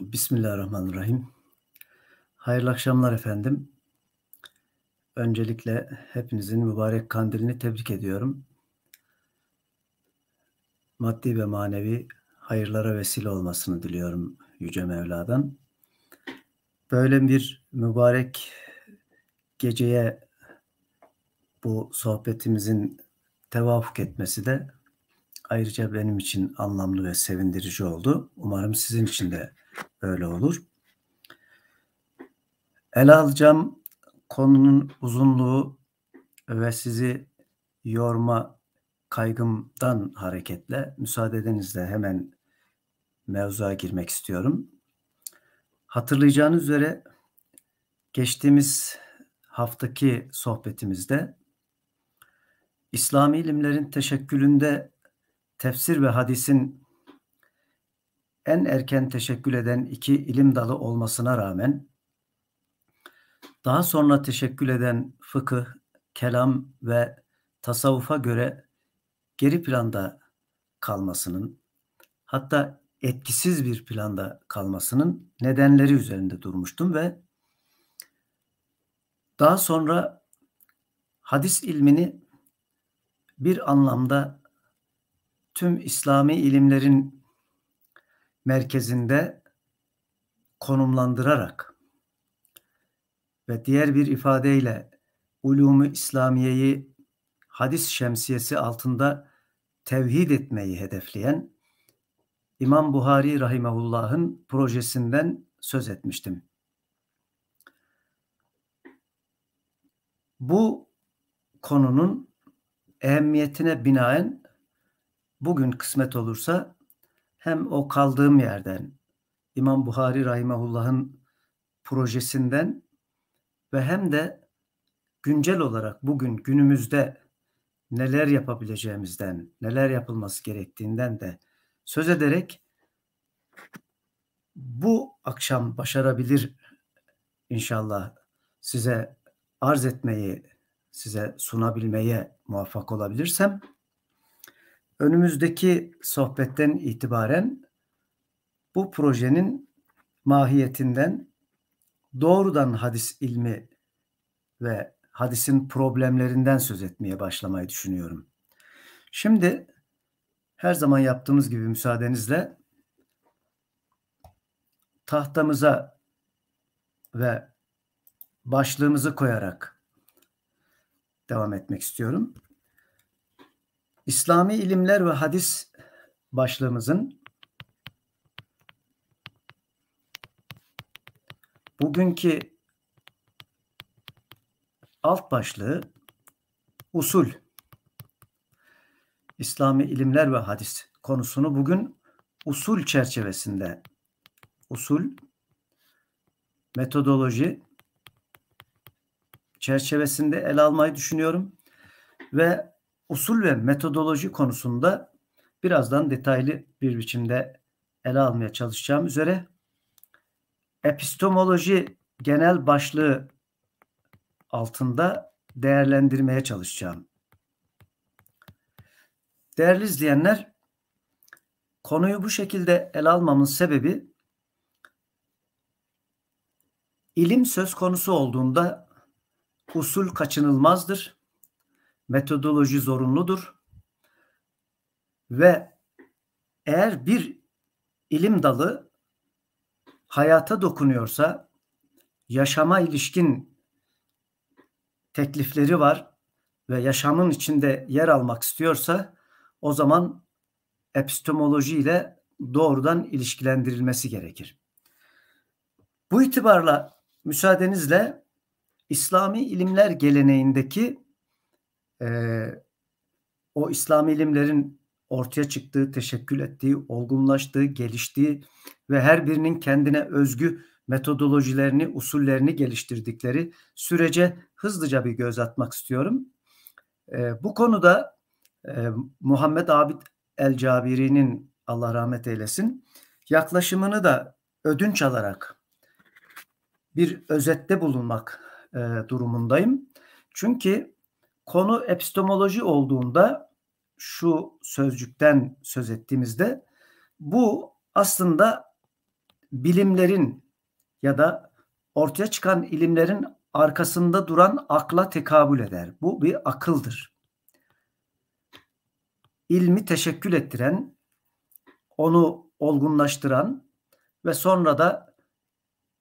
Bismillahirrahmanirrahim. Hayırlı akşamlar efendim. Öncelikle hepinizin mübarek kandilini tebrik ediyorum. Maddi ve manevi hayırlara vesile olmasını diliyorum Yüce Mevla'dan. Böyle bir mübarek geceye bu sohbetimizin tevafuk etmesi de ayrıca benim için anlamlı ve sevindirici oldu. Umarım sizin için de öyle olur. El alacağım konunun uzunluğu ve sizi yorma kaygımdan hareketle müsaadenizle hemen mevzuya girmek istiyorum. Hatırlayacağınız üzere geçtiğimiz haftaki sohbetimizde İslami ilimlerin teşekkülünde tefsir ve hadisin en erken teşekkül eden iki ilim dalı olmasına rağmen daha sonra teşekkül eden fıkıh, kelam ve tasavvufa göre geri planda kalmasının hatta etkisiz bir planda kalmasının nedenleri üzerinde durmuştum ve daha sonra hadis ilmini bir anlamda tüm İslami ilimlerin merkezinde konumlandırarak ve diğer bir ifadeyle ulumu İslamiye'yi hadis şemsiyesi altında tevhid etmeyi hedefleyen İmam Buhari rahimahullah'ın projesinden söz etmiştim. Bu konunun ehemmiyetine binaen bugün kısmet olursa hem o kaldığım yerden İmam Buhari Rahimahullah'ın projesinden ve hem de güncel olarak bugün günümüzde neler yapabileceğimizden, neler yapılması gerektiğinden de söz ederek bu akşam başarabilir inşallah size arz etmeyi, size sunabilmeye muvaffak olabilirsem önümüzdeki sohbetten itibaren bu projenin mahiyetinden doğrudan hadis ilmi ve hadisin problemlerinden söz etmeye başlamayı düşünüyorum. Şimdi her zaman yaptığımız gibi müsaadenizle tahtamıza ve başlığımızı koyarak devam etmek istiyorum. İslami ilimler ve hadis başlığımızın bugünkü alt başlığı usul. İslami ilimler ve hadis konusunu bugün usul çerçevesinde usul metodoloji çerçevesinde ele almayı düşünüyorum ve usul ve metodoloji konusunda birazdan detaylı bir biçimde ele almaya çalışacağım üzere epistemoloji genel başlığı altında değerlendirmeye çalışacağım. Değerli izleyenler, konuyu bu şekilde ele almamın sebebi ilim söz konusu olduğunda usul kaçınılmazdır metodoloji zorunludur. Ve eğer bir ilim dalı hayata dokunuyorsa yaşama ilişkin teklifleri var ve yaşamın içinde yer almak istiyorsa o zaman epistemoloji ile doğrudan ilişkilendirilmesi gerekir. Bu itibarla müsaadenizle İslami ilimler geleneğindeki e, o İslami ilimlerin ortaya çıktığı, teşekkül ettiği, olgunlaştığı, geliştiği ve her birinin kendine özgü metodolojilerini, usullerini geliştirdikleri sürece hızlıca bir göz atmak istiyorum. E, bu konuda e, Muhammed Abid El Cabiri'nin Allah rahmet eylesin yaklaşımını da ödünç alarak bir özette bulunmak e, durumundayım. Çünkü Konu epistemoloji olduğunda şu sözcükten söz ettiğimizde bu aslında bilimlerin ya da ortaya çıkan ilimlerin arkasında duran akla tekabül eder. Bu bir akıldır. İlmi teşekkül ettiren, onu olgunlaştıran ve sonra da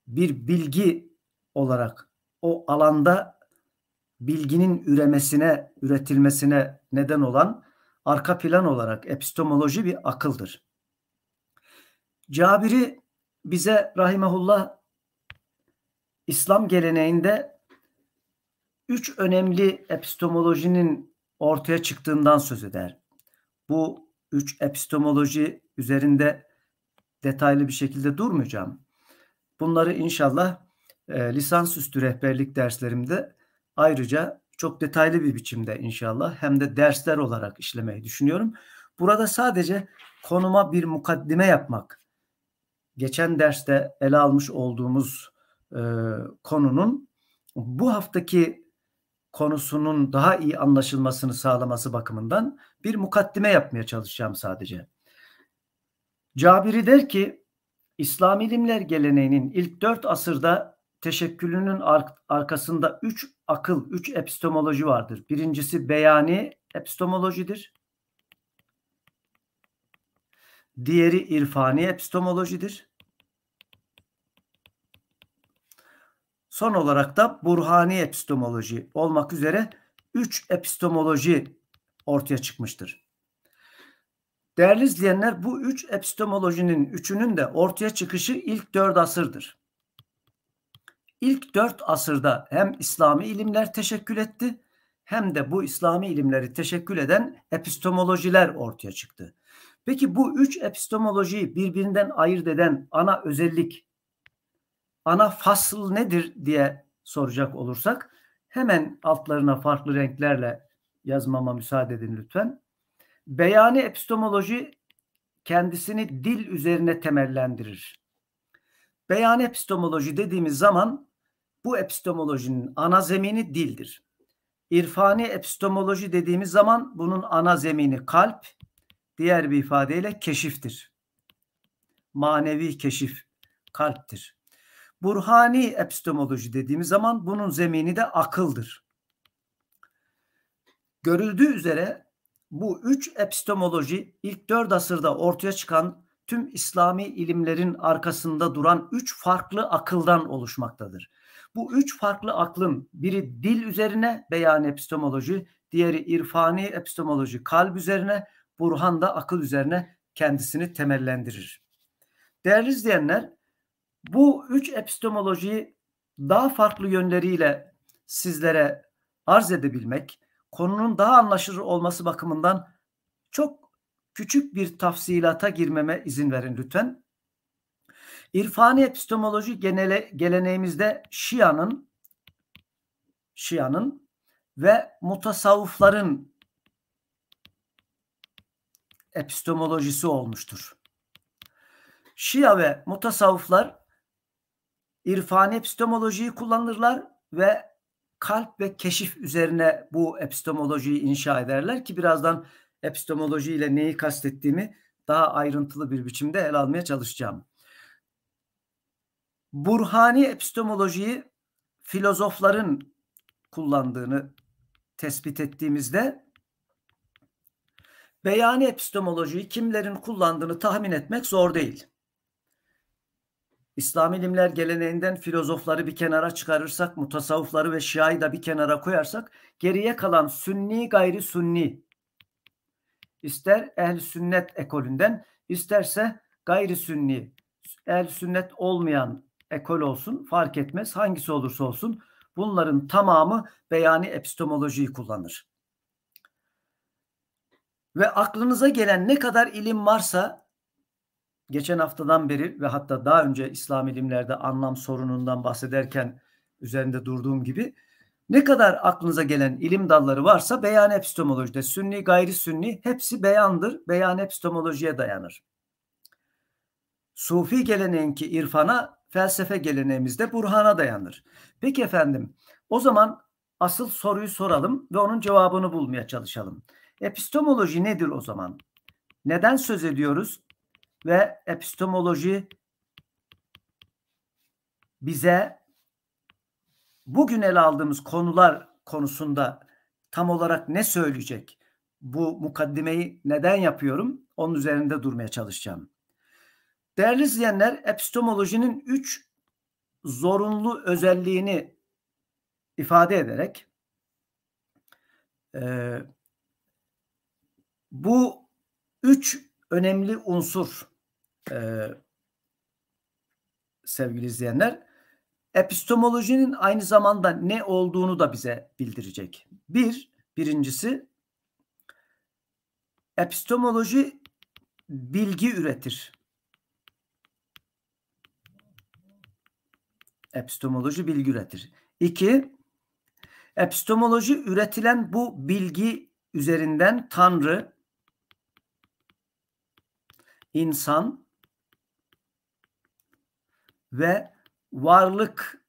bir bilgi olarak o alanda bilginin üremesine, üretilmesine neden olan arka plan olarak epistemoloji bir akıldır. Cabiri bize rahimahullah İslam geleneğinde üç önemli epistemolojinin ortaya çıktığından söz eder. Bu üç epistemoloji üzerinde detaylı bir şekilde durmayacağım. Bunları inşallah e, lisansüstü rehberlik derslerimde ayrıca çok detaylı bir biçimde inşallah hem de dersler olarak işlemeyi düşünüyorum. Burada sadece konuma bir mukaddime yapmak. Geçen derste ele almış olduğumuz e, konunun bu haftaki konusunun daha iyi anlaşılmasını sağlaması bakımından bir mukaddime yapmaya çalışacağım sadece. Cabiri der ki İslam ilimler geleneğinin ilk dört asırda teşekkülünün ar- arkasında üç akıl, üç epistemoloji vardır. Birincisi beyani epistemolojidir. Diğeri irfani epistemolojidir. Son olarak da burhani epistemoloji olmak üzere üç epistemoloji ortaya çıkmıştır. Değerli izleyenler bu üç epistemolojinin üçünün de ortaya çıkışı ilk dört asırdır. İlk dört asırda hem İslami ilimler teşekkül etti hem de bu İslami ilimleri teşekkül eden epistemolojiler ortaya çıktı. Peki bu üç epistemolojiyi birbirinden ayırt eden ana özellik, ana fasıl nedir diye soracak olursak hemen altlarına farklı renklerle yazmama müsaade edin lütfen. Beyani epistemoloji kendisini dil üzerine temellendirir. Beyan epistemoloji dediğimiz zaman bu epistemolojinin ana zemini dildir. İrfani epistemoloji dediğimiz zaman bunun ana zemini kalp, diğer bir ifadeyle keşiftir. Manevi keşif kalptir. Burhani epistemoloji dediğimiz zaman bunun zemini de akıldır. Görüldüğü üzere bu üç epistemoloji ilk dört asırda ortaya çıkan tüm İslami ilimlerin arkasında duran üç farklı akıldan oluşmaktadır. Bu üç farklı aklın biri dil üzerine beyan epistemoloji, diğeri irfani epistemoloji kalp üzerine, Burhan da akıl üzerine kendisini temellendirir. Değerli izleyenler, bu üç epistemolojiyi daha farklı yönleriyle sizlere arz edebilmek, konunun daha anlaşılır olması bakımından çok küçük bir tafsilata girmeme izin verin lütfen. İrfani epistemoloji genele, geleneğimizde Şia'nın Şia'nın ve mutasavvıfların epistemolojisi olmuştur. Şia ve mutasavvıflar irfani epistemolojiyi kullanırlar ve kalp ve keşif üzerine bu epistemolojiyi inşa ederler ki birazdan epistemoloji ile neyi kastettiğimi daha ayrıntılı bir biçimde ele almaya çalışacağım burhani epistemolojiyi filozofların kullandığını tespit ettiğimizde beyani epistemolojiyi kimlerin kullandığını tahmin etmek zor değil. İslam ilimler geleneğinden filozofları bir kenara çıkarırsak, mutasavvıfları ve şiayı da bir kenara koyarsak geriye kalan sünni gayri sünni ister ehl sünnet ekolünden isterse gayri sünni ehl sünnet olmayan ekol olsun fark etmez hangisi olursa olsun bunların tamamı beyani epistemolojiyi kullanır. Ve aklınıza gelen ne kadar ilim varsa geçen haftadan beri ve hatta daha önce İslam ilimlerde anlam sorunundan bahsederken üzerinde durduğum gibi ne kadar aklınıza gelen ilim dalları varsa beyan epistemolojide sünni gayri sünni hepsi beyandır. Beyan epistemolojiye dayanır. Sufi geleneğinki irfana felsefe geleneğimizde Burhan'a dayanır. Peki efendim o zaman asıl soruyu soralım ve onun cevabını bulmaya çalışalım. Epistemoloji nedir o zaman? Neden söz ediyoruz? Ve epistemoloji bize bugün ele aldığımız konular konusunda tam olarak ne söyleyecek? Bu mukaddimeyi neden yapıyorum? Onun üzerinde durmaya çalışacağım. Değerli izleyenler epistemolojinin üç zorunlu özelliğini ifade ederek e, bu üç önemli unsur e, sevgili izleyenler epistemolojinin aynı zamanda ne olduğunu da bize bildirecek. Bir, birincisi epistemoloji bilgi üretir. Epistemoloji bilgi üretir. İki, epistemoloji üretilen bu bilgi üzerinden Tanrı, insan ve varlık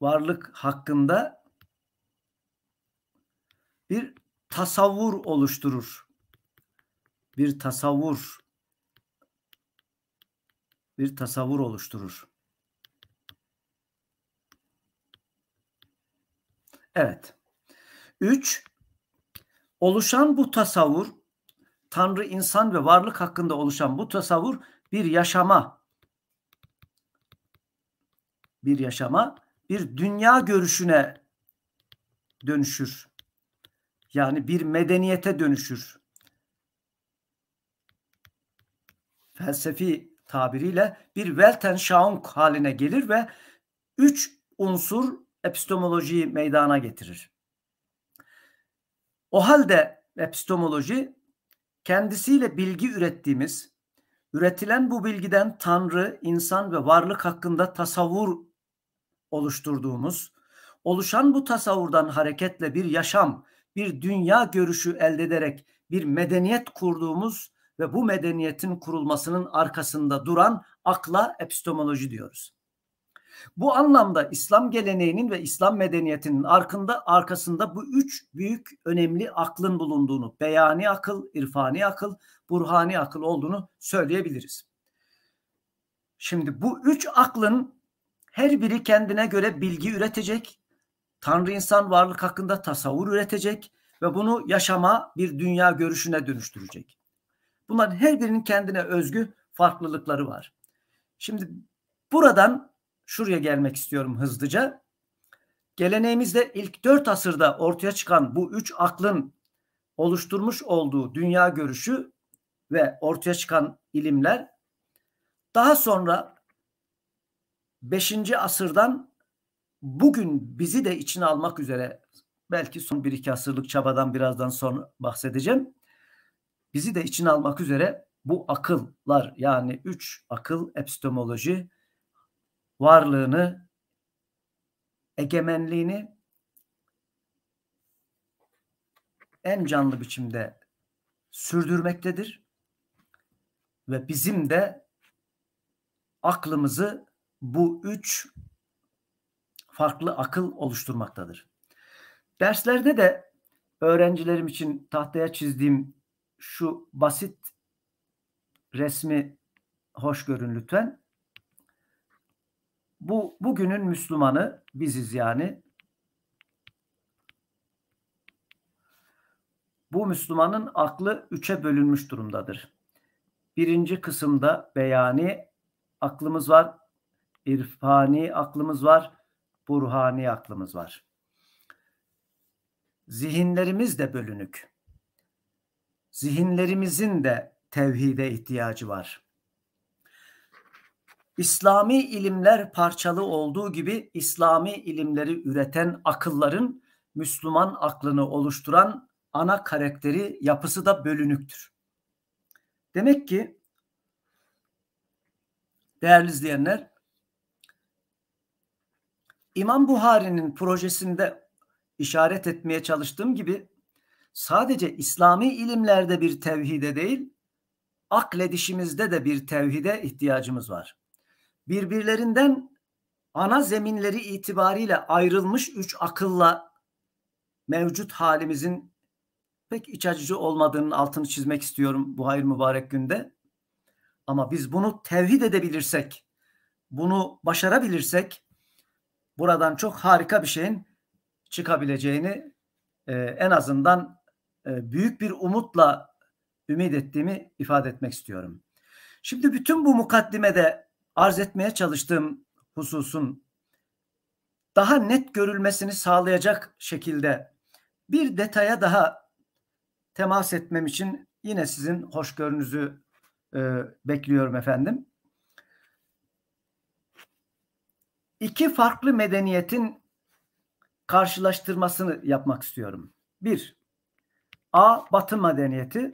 varlık hakkında bir tasavvur oluşturur. Bir tasavvur bir tasavvur oluşturur. Evet. 3. Oluşan bu tasavvur, Tanrı, insan ve varlık hakkında oluşan bu tasavvur bir yaşama, bir yaşama, bir dünya görüşüne dönüşür. Yani bir medeniyete dönüşür. Felsefi tabiriyle bir welten Weltanschauung haline gelir ve üç unsur epistemolojiyi meydana getirir. O halde epistemoloji kendisiyle bilgi ürettiğimiz, üretilen bu bilgiden tanrı, insan ve varlık hakkında tasavvur oluşturduğumuz, oluşan bu tasavvurdan hareketle bir yaşam, bir dünya görüşü elde ederek bir medeniyet kurduğumuz ve bu medeniyetin kurulmasının arkasında duran akla epistemoloji diyoruz. Bu anlamda İslam geleneğinin ve İslam medeniyetinin arkında arkasında bu üç büyük önemli aklın bulunduğunu, beyani akıl, irfani akıl, burhani akıl olduğunu söyleyebiliriz. Şimdi bu üç aklın her biri kendine göre bilgi üretecek, Tanrı insan varlık hakkında tasavvur üretecek ve bunu yaşama bir dünya görüşüne dönüştürecek. Bunların her birinin kendine özgü farklılıkları var. Şimdi buradan şuraya gelmek istiyorum hızlıca. Geleneğimizde ilk dört asırda ortaya çıkan bu üç aklın oluşturmuş olduğu dünya görüşü ve ortaya çıkan ilimler daha sonra 5. asırdan bugün bizi de içine almak üzere belki son bir iki asırlık çabadan birazdan sonra bahsedeceğim. Bizi de içine almak üzere bu akıllar yani üç akıl epistemoloji varlığını, egemenliğini en canlı biçimde sürdürmektedir. Ve bizim de aklımızı bu üç farklı akıl oluşturmaktadır. Derslerde de öğrencilerim için tahtaya çizdiğim şu basit resmi hoş görün lütfen. Bu bugünün Müslümanı biziz yani. Bu Müslümanın aklı üçe bölünmüş durumdadır. Birinci kısımda beyani aklımız var, irfani aklımız var, burhani aklımız var. Zihinlerimiz de bölünük zihinlerimizin de tevhide ihtiyacı var. İslami ilimler parçalı olduğu gibi İslami ilimleri üreten akılların Müslüman aklını oluşturan ana karakteri yapısı da bölünüktür. Demek ki değerli izleyenler İmam Buhari'nin projesinde işaret etmeye çalıştığım gibi sadece İslami ilimlerde bir tevhide değil, akledişimizde de bir tevhide ihtiyacımız var. Birbirlerinden ana zeminleri itibariyle ayrılmış üç akılla mevcut halimizin pek iç acıcı olmadığının altını çizmek istiyorum bu hayır mübarek günde. Ama biz bunu tevhid edebilirsek, bunu başarabilirsek buradan çok harika bir şeyin çıkabileceğini e, en azından e, büyük bir umutla ümit ettiğimi ifade etmek istiyorum. Şimdi bütün bu mukaddimede arz etmeye çalıştığım hususun daha net görülmesini sağlayacak şekilde bir detaya daha temas etmem için yine sizin hoşgörünüzü e, bekliyorum efendim. İki farklı medeniyetin karşılaştırmasını yapmak istiyorum. Bir, A. Batı medeniyeti.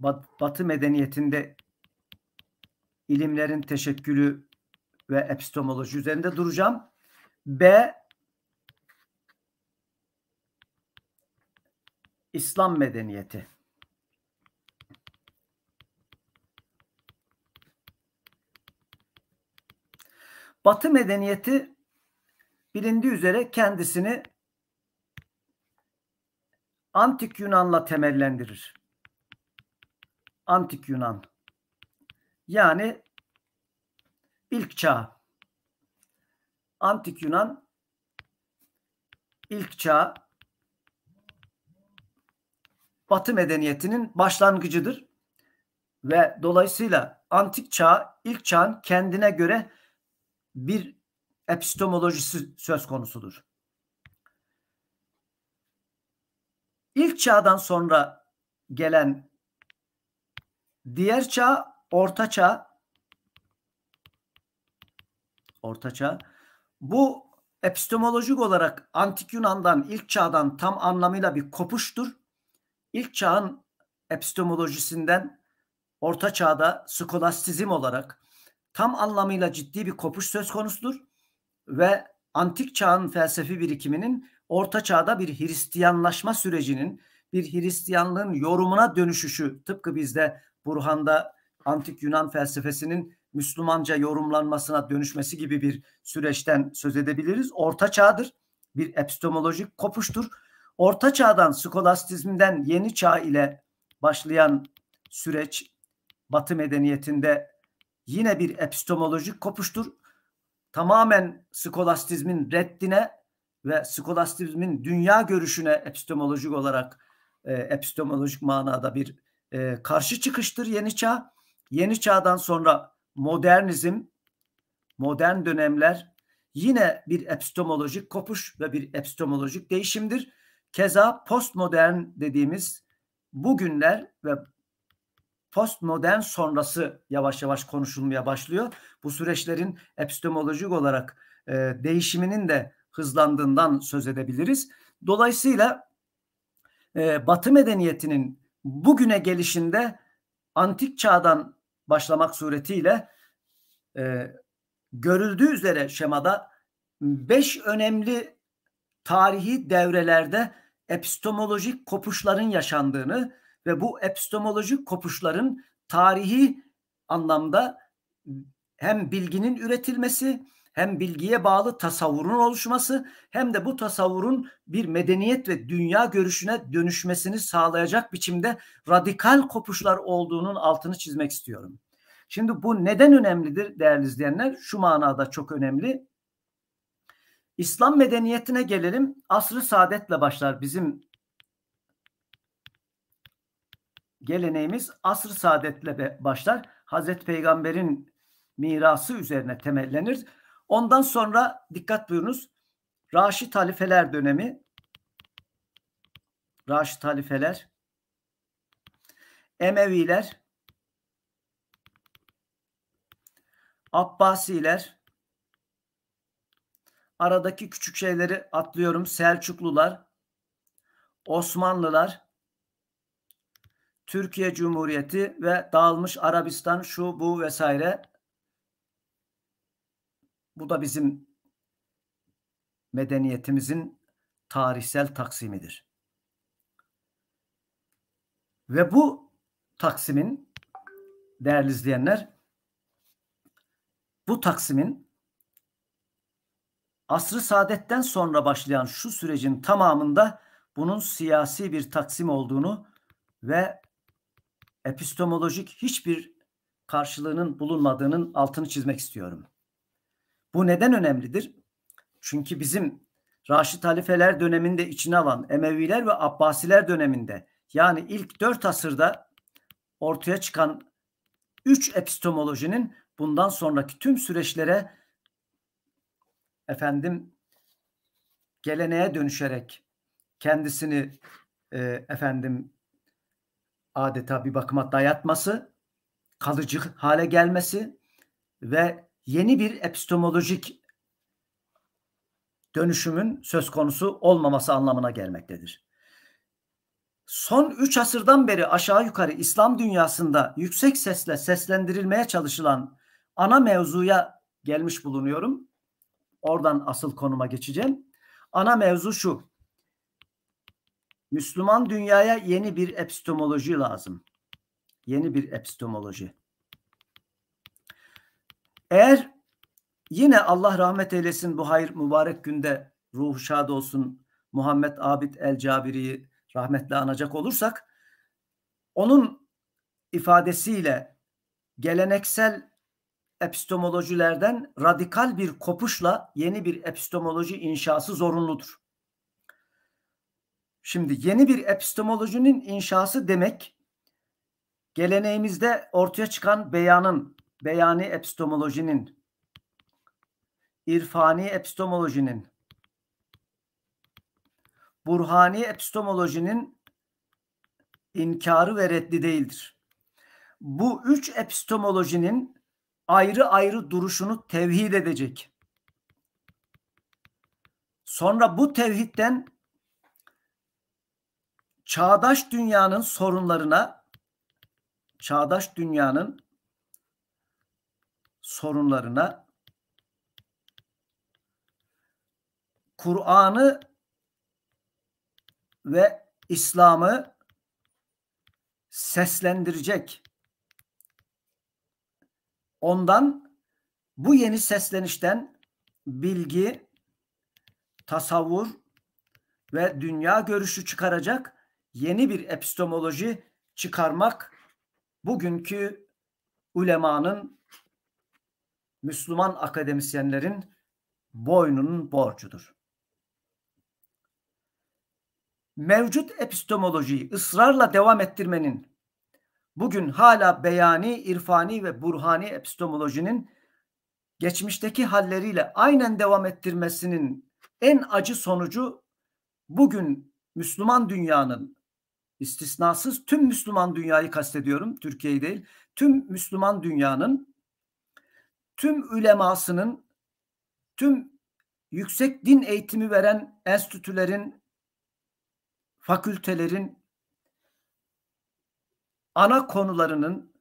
Bat, batı medeniyetinde ilimlerin teşekkülü ve epistemoloji üzerinde duracağım. B. İslam medeniyeti. Batı medeniyeti bilindiği üzere kendisini Antik Yunan'la temellendirir. Antik Yunan. Yani ilk çağ. Antik Yunan ilk çağ Batı medeniyetinin başlangıcıdır ve dolayısıyla antik çağ ilk çağın kendine göre bir epistemolojisi söz konusudur. İlk çağdan sonra gelen diğer çağ, orta çağ, orta çağ. Bu epistemolojik olarak antik Yunan'dan, ilk çağdan tam anlamıyla bir kopuştur. İlk çağın epistemolojisinden orta çağda skolastizm olarak tam anlamıyla ciddi bir kopuş söz konusudur ve antik çağın felsefi birikiminin Orta Çağ'da bir Hristiyanlaşma sürecinin bir Hristiyanlığın yorumuna dönüşüşü tıpkı bizde Burhan'da antik Yunan felsefesinin Müslümanca yorumlanmasına dönüşmesi gibi bir süreçten söz edebiliriz. Orta Çağ'dır. Bir epistemolojik kopuştur. Orta Çağ'dan skolastizmden yeni çağ ile başlayan süreç Batı medeniyetinde yine bir epistemolojik kopuştur. Tamamen skolastizmin reddine ve skolastizmin dünya görüşüne epistemolojik olarak e, epistemolojik manada bir e, karşı çıkıştır yeni çağ. Yeni çağdan sonra modernizm, modern dönemler yine bir epistemolojik kopuş ve bir epistemolojik değişimdir. Keza postmodern dediğimiz bugünler ve postmodern sonrası yavaş yavaş konuşulmaya başlıyor. Bu süreçlerin epistemolojik olarak e, değişiminin de hızlandığından söz edebiliriz. Dolayısıyla e, Batı medeniyetinin bugüne gelişinde antik çağdan başlamak suretiyle e, görüldüğü üzere şemada beş önemli tarihi devrelerde epistemolojik kopuşların yaşandığını ve bu epistemolojik kopuşların tarihi anlamda hem bilginin üretilmesi hem bilgiye bağlı tasavvurun oluşması hem de bu tasavvurun bir medeniyet ve dünya görüşüne dönüşmesini sağlayacak biçimde radikal kopuşlar olduğunun altını çizmek istiyorum. Şimdi bu neden önemlidir değerli izleyenler? Şu manada çok önemli. İslam medeniyetine gelelim. Asrı saadetle başlar bizim geleneğimiz asrı ı saadetle başlar. Hazreti Peygamber'in mirası üzerine temellenir. Ondan sonra dikkat buyurunuz. Raşit halifeler dönemi. Raşit halifeler. Emeviler. Abbasiler. Aradaki küçük şeyleri atlıyorum. Selçuklular. Osmanlılar. Türkiye Cumhuriyeti ve dağılmış Arabistan şu bu vesaire bu da bizim medeniyetimizin tarihsel taksimidir. Ve bu taksimin değerli izleyenler bu taksimin asrı saadetten sonra başlayan şu sürecin tamamında bunun siyasi bir taksim olduğunu ve epistemolojik hiçbir karşılığının bulunmadığının altını çizmek istiyorum. Bu neden önemlidir? Çünkü bizim Raşid halifeler döneminde içine alan Emeviler ve Abbasiler döneminde yani ilk dört asırda ortaya çıkan üç epistemolojinin bundan sonraki tüm süreçlere efendim geleneğe dönüşerek kendisini e, efendim adeta bir bakıma dayatması, kalıcı hale gelmesi ve yeni bir epistemolojik dönüşümün söz konusu olmaması anlamına gelmektedir. Son 3 asırdan beri aşağı yukarı İslam dünyasında yüksek sesle seslendirilmeye çalışılan ana mevzuya gelmiş bulunuyorum. Oradan asıl konuma geçeceğim. Ana mevzu şu. Müslüman dünyaya yeni bir epistemoloji lazım. Yeni bir epistemoloji. Eğer yine Allah rahmet eylesin bu hayır mübarek günde ruhu şad olsun Muhammed Abid El Cabiri'yi rahmetle anacak olursak onun ifadesiyle geleneksel epistemolojilerden radikal bir kopuşla yeni bir epistemoloji inşası zorunludur. Şimdi yeni bir epistemolojinin inşası demek geleneğimizde ortaya çıkan beyanın beyani epistemolojinin, irfani epistemolojinin, burhani epistemolojinin inkarı ve reddi değildir. Bu üç epistemolojinin ayrı ayrı duruşunu tevhid edecek. Sonra bu tevhidden çağdaş dünyanın sorunlarına çağdaş dünyanın sorunlarına Kur'an'ı ve İslam'ı seslendirecek. Ondan bu yeni seslenişten bilgi, tasavvur ve dünya görüşü çıkaracak yeni bir epistemoloji çıkarmak bugünkü ulemanın Müslüman akademisyenlerin boynunun borcudur. Mevcut epistemolojiyi ısrarla devam ettirmenin bugün hala beyani, irfani ve burhani epistemolojinin geçmişteki halleriyle aynen devam ettirmesinin en acı sonucu bugün Müslüman dünyanın istisnasız tüm Müslüman dünyayı kastediyorum, Türkiye'yi değil. Tüm Müslüman dünyanın tüm ülemasının, tüm yüksek din eğitimi veren enstitülerin, fakültelerin ana konularının,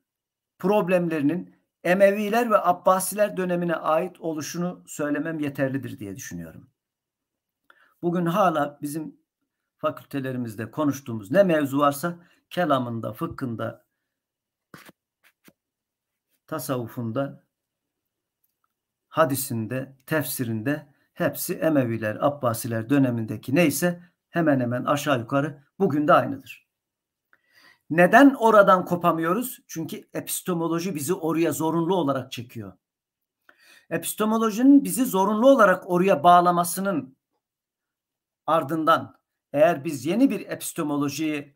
problemlerinin Emeviler ve Abbasiler dönemine ait oluşunu söylemem yeterlidir diye düşünüyorum. Bugün hala bizim fakültelerimizde konuştuğumuz ne mevzu varsa kelamında, fıkhında, tasavvufunda hadisinde, tefsirinde hepsi Emeviler, Abbasiler dönemindeki neyse hemen hemen aşağı yukarı bugün de aynıdır. Neden oradan kopamıyoruz? Çünkü epistemoloji bizi oraya zorunlu olarak çekiyor. Epistemolojinin bizi zorunlu olarak oraya bağlamasının ardından eğer biz yeni bir epistemolojiyi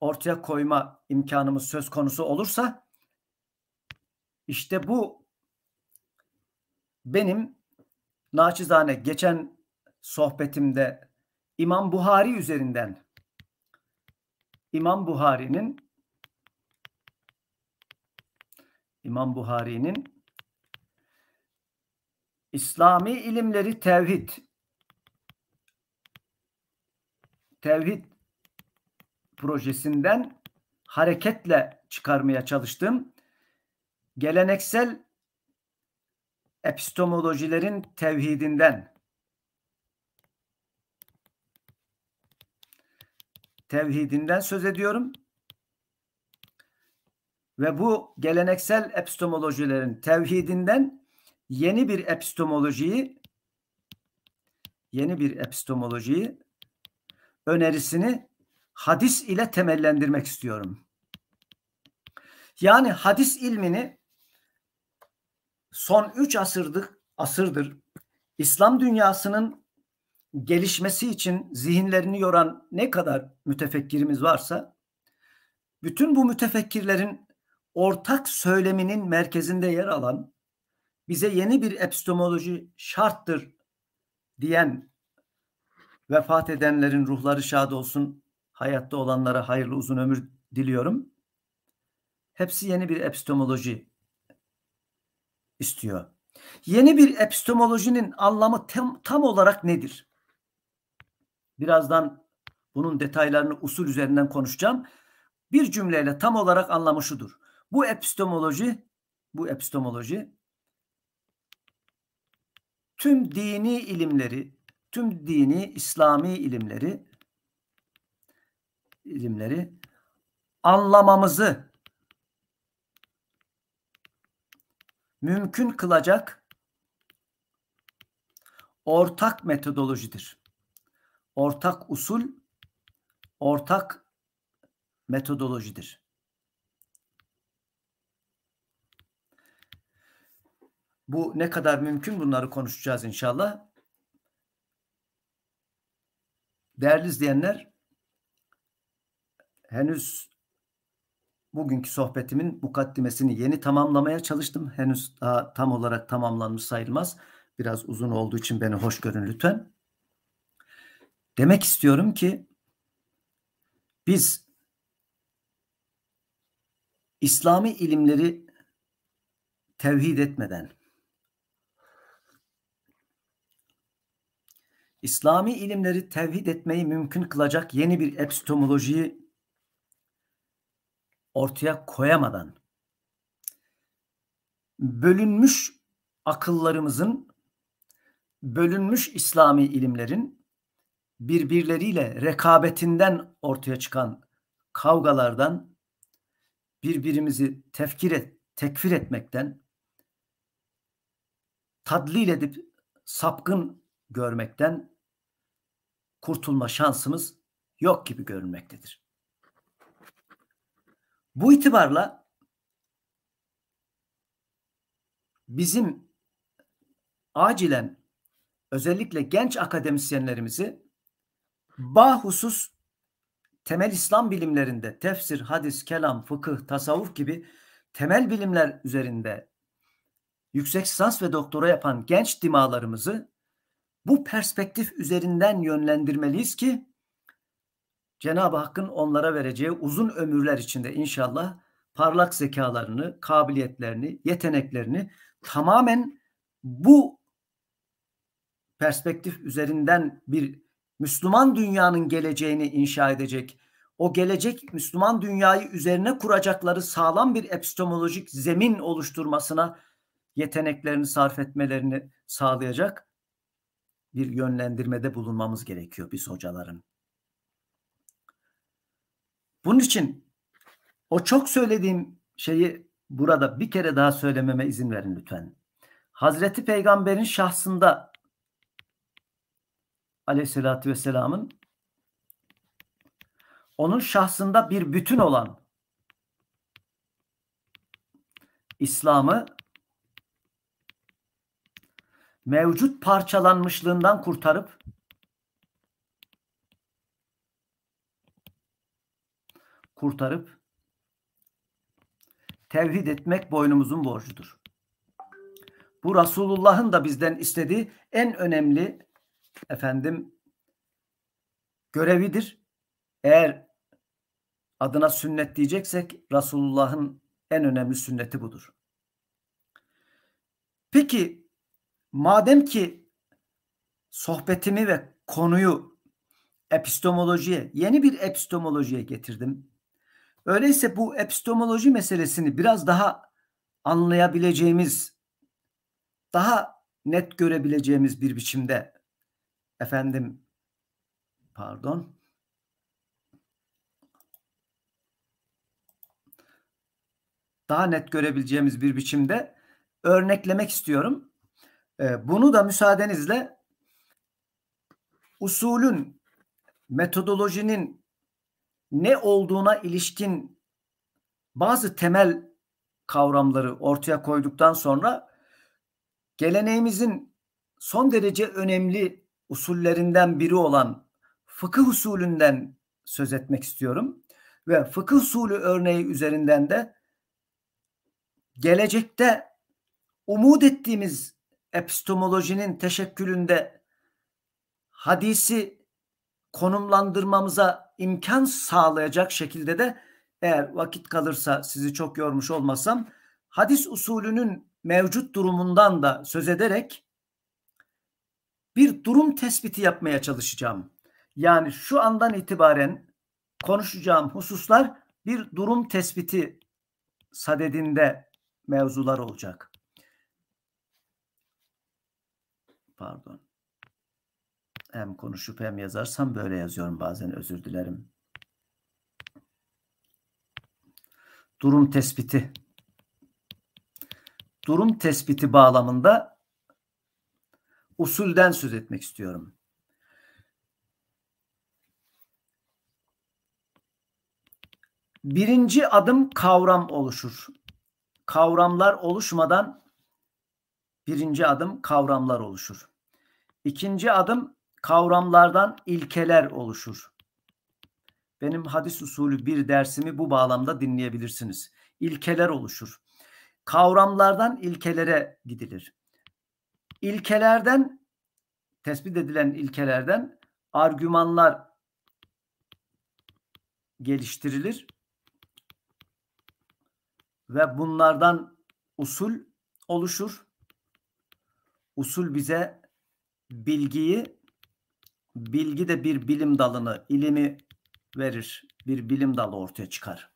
ortaya koyma imkanımız söz konusu olursa işte bu benim naçizane geçen sohbetimde İmam Buhari üzerinden İmam Buhari'nin İmam Buhari'nin İslami ilimleri tevhid tevhid projesinden hareketle çıkarmaya çalıştım. Geleneksel epistemolojilerin tevhidinden tevhidinden söz ediyorum. Ve bu geleneksel epistemolojilerin tevhidinden yeni bir epistemolojiyi yeni bir epistemolojiyi önerisini hadis ile temellendirmek istiyorum. Yani hadis ilmini son 3 asırdır, asırdır İslam dünyasının gelişmesi için zihinlerini yoran ne kadar mütefekkirimiz varsa bütün bu mütefekkirlerin ortak söyleminin merkezinde yer alan bize yeni bir epistemoloji şarttır diyen vefat edenlerin ruhları şad olsun, hayatta olanlara hayırlı uzun ömür diliyorum. Hepsi yeni bir epistemoloji istiyor. Yeni bir epistemolojinin anlamı tam, tam olarak nedir? Birazdan bunun detaylarını usul üzerinden konuşacağım. Bir cümleyle tam olarak anlamı şudur. Bu epistemoloji bu epistemoloji tüm dini ilimleri, tüm dini İslami ilimleri ilimleri anlamamızı mümkün kılacak ortak metodolojidir. Ortak usul, ortak metodolojidir. Bu ne kadar mümkün bunları konuşacağız inşallah. Değerli izleyenler, henüz bugünkü sohbetimin mukaddimesini yeni tamamlamaya çalıştım. Henüz daha tam olarak tamamlanmış sayılmaz. Biraz uzun olduğu için beni hoş görün lütfen. Demek istiyorum ki biz İslami ilimleri tevhid etmeden İslami ilimleri tevhid etmeyi mümkün kılacak yeni bir epistemolojiyi ortaya koyamadan bölünmüş akıllarımızın, bölünmüş İslami ilimlerin birbirleriyle rekabetinden ortaya çıkan kavgalardan, birbirimizi tefkir et, tekfir etmekten, tadlil edip sapkın görmekten kurtulma şansımız yok gibi görünmektedir. Bu itibarla bizim acilen özellikle genç akademisyenlerimizi bahusus temel İslam bilimlerinde tefsir, hadis, kelam, fıkıh, tasavvuf gibi temel bilimler üzerinde yüksek lisans ve doktora yapan genç dimalarımızı bu perspektif üzerinden yönlendirmeliyiz ki Cenab-ı Hakk'ın onlara vereceği uzun ömürler içinde inşallah parlak zekalarını, kabiliyetlerini, yeteneklerini tamamen bu perspektif üzerinden bir Müslüman dünyanın geleceğini inşa edecek, o gelecek Müslüman dünyayı üzerine kuracakları sağlam bir epistemolojik zemin oluşturmasına yeteneklerini sarf etmelerini sağlayacak bir yönlendirmede bulunmamız gerekiyor biz hocaların. Bunun için o çok söylediğim şeyi burada bir kere daha söylememe izin verin lütfen. Hazreti Peygamber'in şahsında aleyhissalatü vesselamın onun şahsında bir bütün olan İslam'ı mevcut parçalanmışlığından kurtarıp kurtarıp tevhid etmek boynumuzun borcudur. Bu Resulullah'ın da bizden istediği en önemli efendim görevidir. Eğer adına sünnet diyeceksek Resulullah'ın en önemli sünneti budur. Peki madem ki sohbetimi ve konuyu epistemolojiye, yeni bir epistemolojiye getirdim. Öyleyse bu epistemoloji meselesini biraz daha anlayabileceğimiz, daha net görebileceğimiz bir biçimde efendim pardon daha net görebileceğimiz bir biçimde örneklemek istiyorum. Ee, bunu da müsaadenizle usulün, metodolojinin ne olduğuna ilişkin bazı temel kavramları ortaya koyduktan sonra geleneğimizin son derece önemli usullerinden biri olan fıkıh usulünden söz etmek istiyorum ve fıkıh usulü örneği üzerinden de gelecekte umut ettiğimiz epistemolojinin teşekkülünde hadisi konumlandırmamıza imkan sağlayacak şekilde de eğer vakit kalırsa sizi çok yormuş olmasam hadis usulünün mevcut durumundan da söz ederek bir durum tespiti yapmaya çalışacağım. Yani şu andan itibaren konuşacağım hususlar bir durum tespiti sadedinde mevzular olacak. Pardon. Hem konuşup hem yazarsam böyle yazıyorum bazen özür dilerim. Durum tespiti. Durum tespiti bağlamında usulden söz etmek istiyorum. Birinci adım kavram oluşur. Kavramlar oluşmadan birinci adım kavramlar oluşur. İkinci adım kavramlardan ilkeler oluşur. Benim hadis usulü bir dersimi bu bağlamda dinleyebilirsiniz. İlkeler oluşur. Kavramlardan ilkelere gidilir. İlkelerden tespit edilen ilkelerden argümanlar geliştirilir ve bunlardan usul oluşur. Usul bize bilgiyi bilgi de bir bilim dalını, ilimi verir. Bir bilim dalı ortaya çıkar.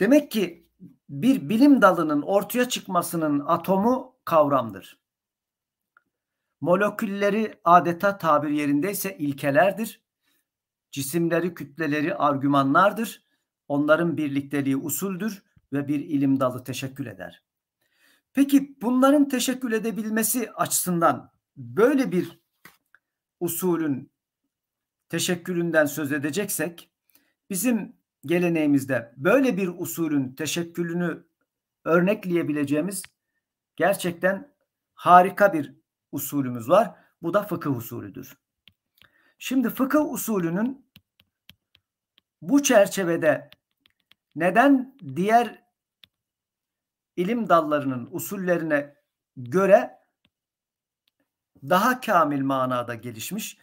Demek ki bir bilim dalının ortaya çıkmasının atomu kavramdır. Molekülleri adeta tabir yerindeyse ilkelerdir. Cisimleri, kütleleri argümanlardır. Onların birlikteliği usuldür ve bir ilim dalı teşekkül eder. Peki bunların teşekkül edebilmesi açısından böyle bir usulün teşekkülünden söz edeceksek bizim geleneğimizde böyle bir usulün teşekkülünü örnekleyebileceğimiz gerçekten harika bir usulümüz var. Bu da fıkıh usulüdür. Şimdi fıkıh usulünün bu çerçevede neden diğer ilim dallarının usullerine göre daha kamil manada gelişmiş,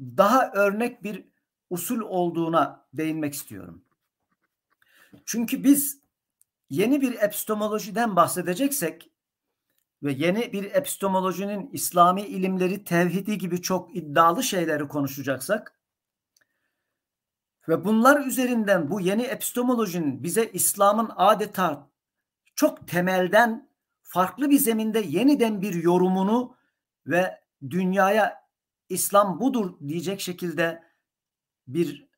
daha örnek bir usul olduğuna değinmek istiyorum. Çünkü biz yeni bir epistemolojiden bahsedeceksek ve yeni bir epistemolojinin İslami ilimleri tevhidi gibi çok iddialı şeyleri konuşacaksak ve bunlar üzerinden bu yeni epistemolojinin bize İslam'ın adeta çok temelden farklı bir zeminde yeniden bir yorumunu ve dünyaya İslam budur diyecek şekilde bir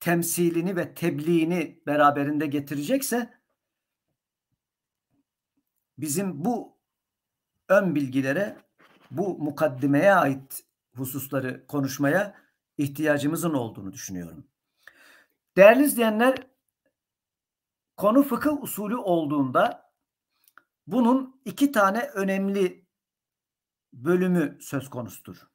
temsilini ve tebliğini beraberinde getirecekse bizim bu ön bilgilere, bu mukaddimeye ait hususları konuşmaya ihtiyacımızın olduğunu düşünüyorum. Değerli izleyenler, konu fıkıh usulü olduğunda bunun iki tane önemli bölümü söz konusudur.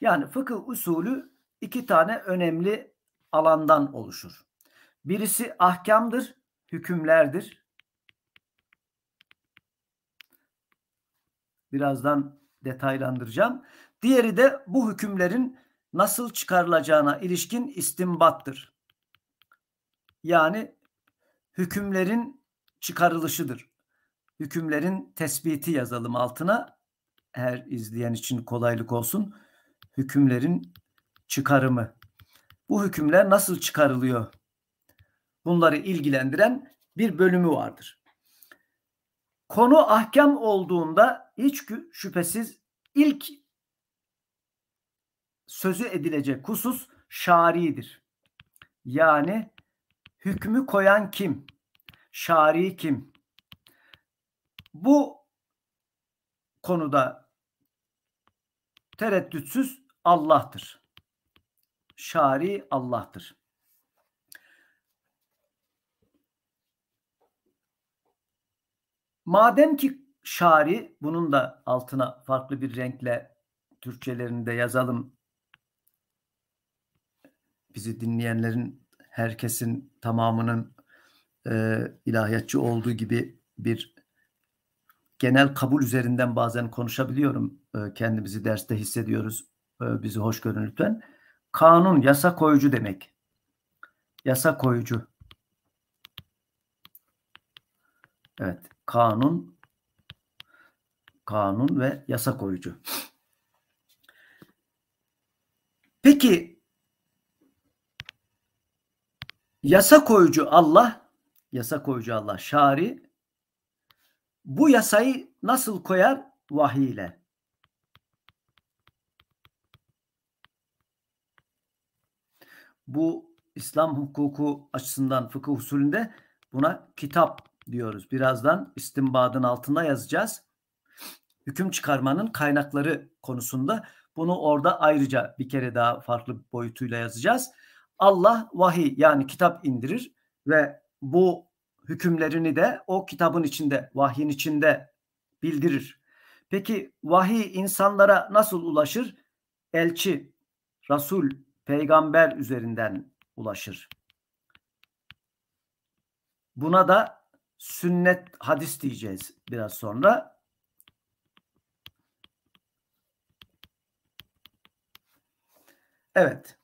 Yani fıkıh usulü iki tane önemli alandan oluşur. Birisi ahkamdır, hükümlerdir. Birazdan detaylandıracağım. Diğeri de bu hükümlerin nasıl çıkarılacağına ilişkin istimbattır. Yani hükümlerin çıkarılışıdır. Hükümlerin tespiti yazalım altına her izleyen için kolaylık olsun. Hükümlerin çıkarımı. Bu hükümler nasıl çıkarılıyor? Bunları ilgilendiren bir bölümü vardır. Konu ahkam olduğunda hiç şüphesiz ilk sözü edilecek husus şaridir. Yani hükmü koyan kim? Şari kim? Bu konuda tereddütsüz Allah'tır. Şari Allah'tır. Madem ki şari bunun da altına farklı bir renkle Türkçelerinde yazalım. Bizi dinleyenlerin herkesin tamamının e, ilahiyatçı olduğu gibi bir genel kabul üzerinden bazen konuşabiliyorum. Ee, kendimizi derste hissediyoruz. Ee, bizi hoş görün lütfen. Kanun, yasa koyucu demek. Yasa koyucu. Evet, kanun, kanun ve yasa koyucu. Peki yasa koyucu Allah, yasa koyucu Allah şari bu yasayı nasıl koyar? Vahiy ile. Bu İslam hukuku açısından fıkıh usulünde buna kitap diyoruz. Birazdan istimbadın altında yazacağız. Hüküm çıkarmanın kaynakları konusunda bunu orada ayrıca bir kere daha farklı boyutuyla yazacağız. Allah vahiy yani kitap indirir ve bu hükümlerini de o kitabın içinde, vahyin içinde bildirir. Peki vahiy insanlara nasıl ulaşır? Elçi, rasul peygamber üzerinden ulaşır. Buna da sünnet hadis diyeceğiz biraz sonra. Evet.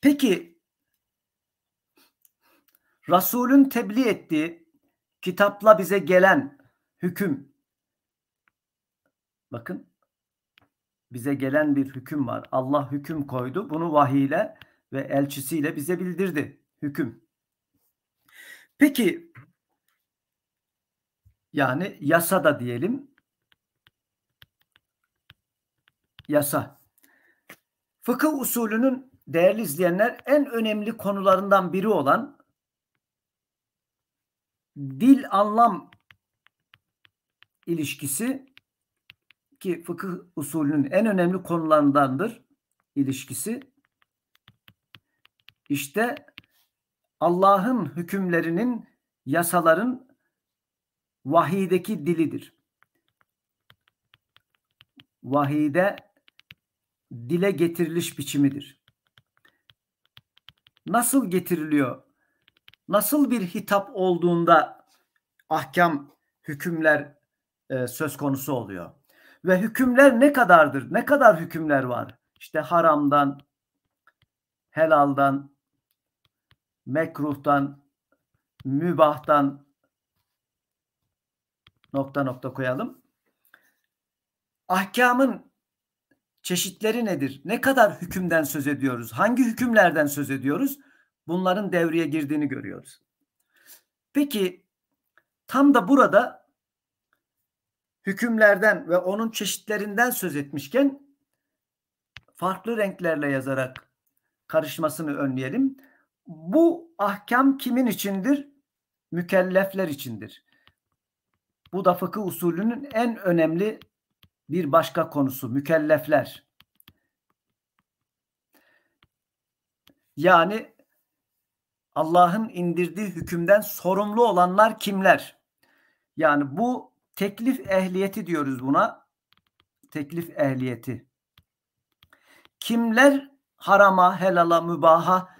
Peki Resul'ün tebliğ ettiği kitapla bize gelen hüküm bakın bize gelen bir hüküm var. Allah hüküm koydu. Bunu vahiyle ve elçisiyle bize bildirdi. Hüküm. Peki yani yasa da diyelim. Yasa. Fıkıh usulünün değerli izleyenler en önemli konularından biri olan dil anlam ilişkisi ki fıkıh usulünün en önemli konularındandır ilişkisi. İşte Allah'ın hükümlerinin, yasaların vahiydeki dilidir. Vahide dile getiriliş biçimidir. Nasıl getiriliyor? Nasıl bir hitap olduğunda ahkam, hükümler e, söz konusu oluyor? Ve hükümler ne kadardır? Ne kadar hükümler var? İşte haramdan, helaldan, mekruhtan, mübahtan nokta nokta koyalım. Ahkamın çeşitleri nedir? Ne kadar hükümden söz ediyoruz? Hangi hükümlerden söz ediyoruz? Bunların devreye girdiğini görüyoruz. Peki tam da burada hükümlerden ve onun çeşitlerinden söz etmişken farklı renklerle yazarak karışmasını önleyelim. Bu ahkam kimin içindir? Mükellefler içindir. Bu da fıkıh usulünün en önemli bir başka konusu mükellefler. Yani Allah'ın indirdiği hükümden sorumlu olanlar kimler? Yani bu Teklif ehliyeti diyoruz buna. Teklif ehliyeti. Kimler harama, helala, mübaha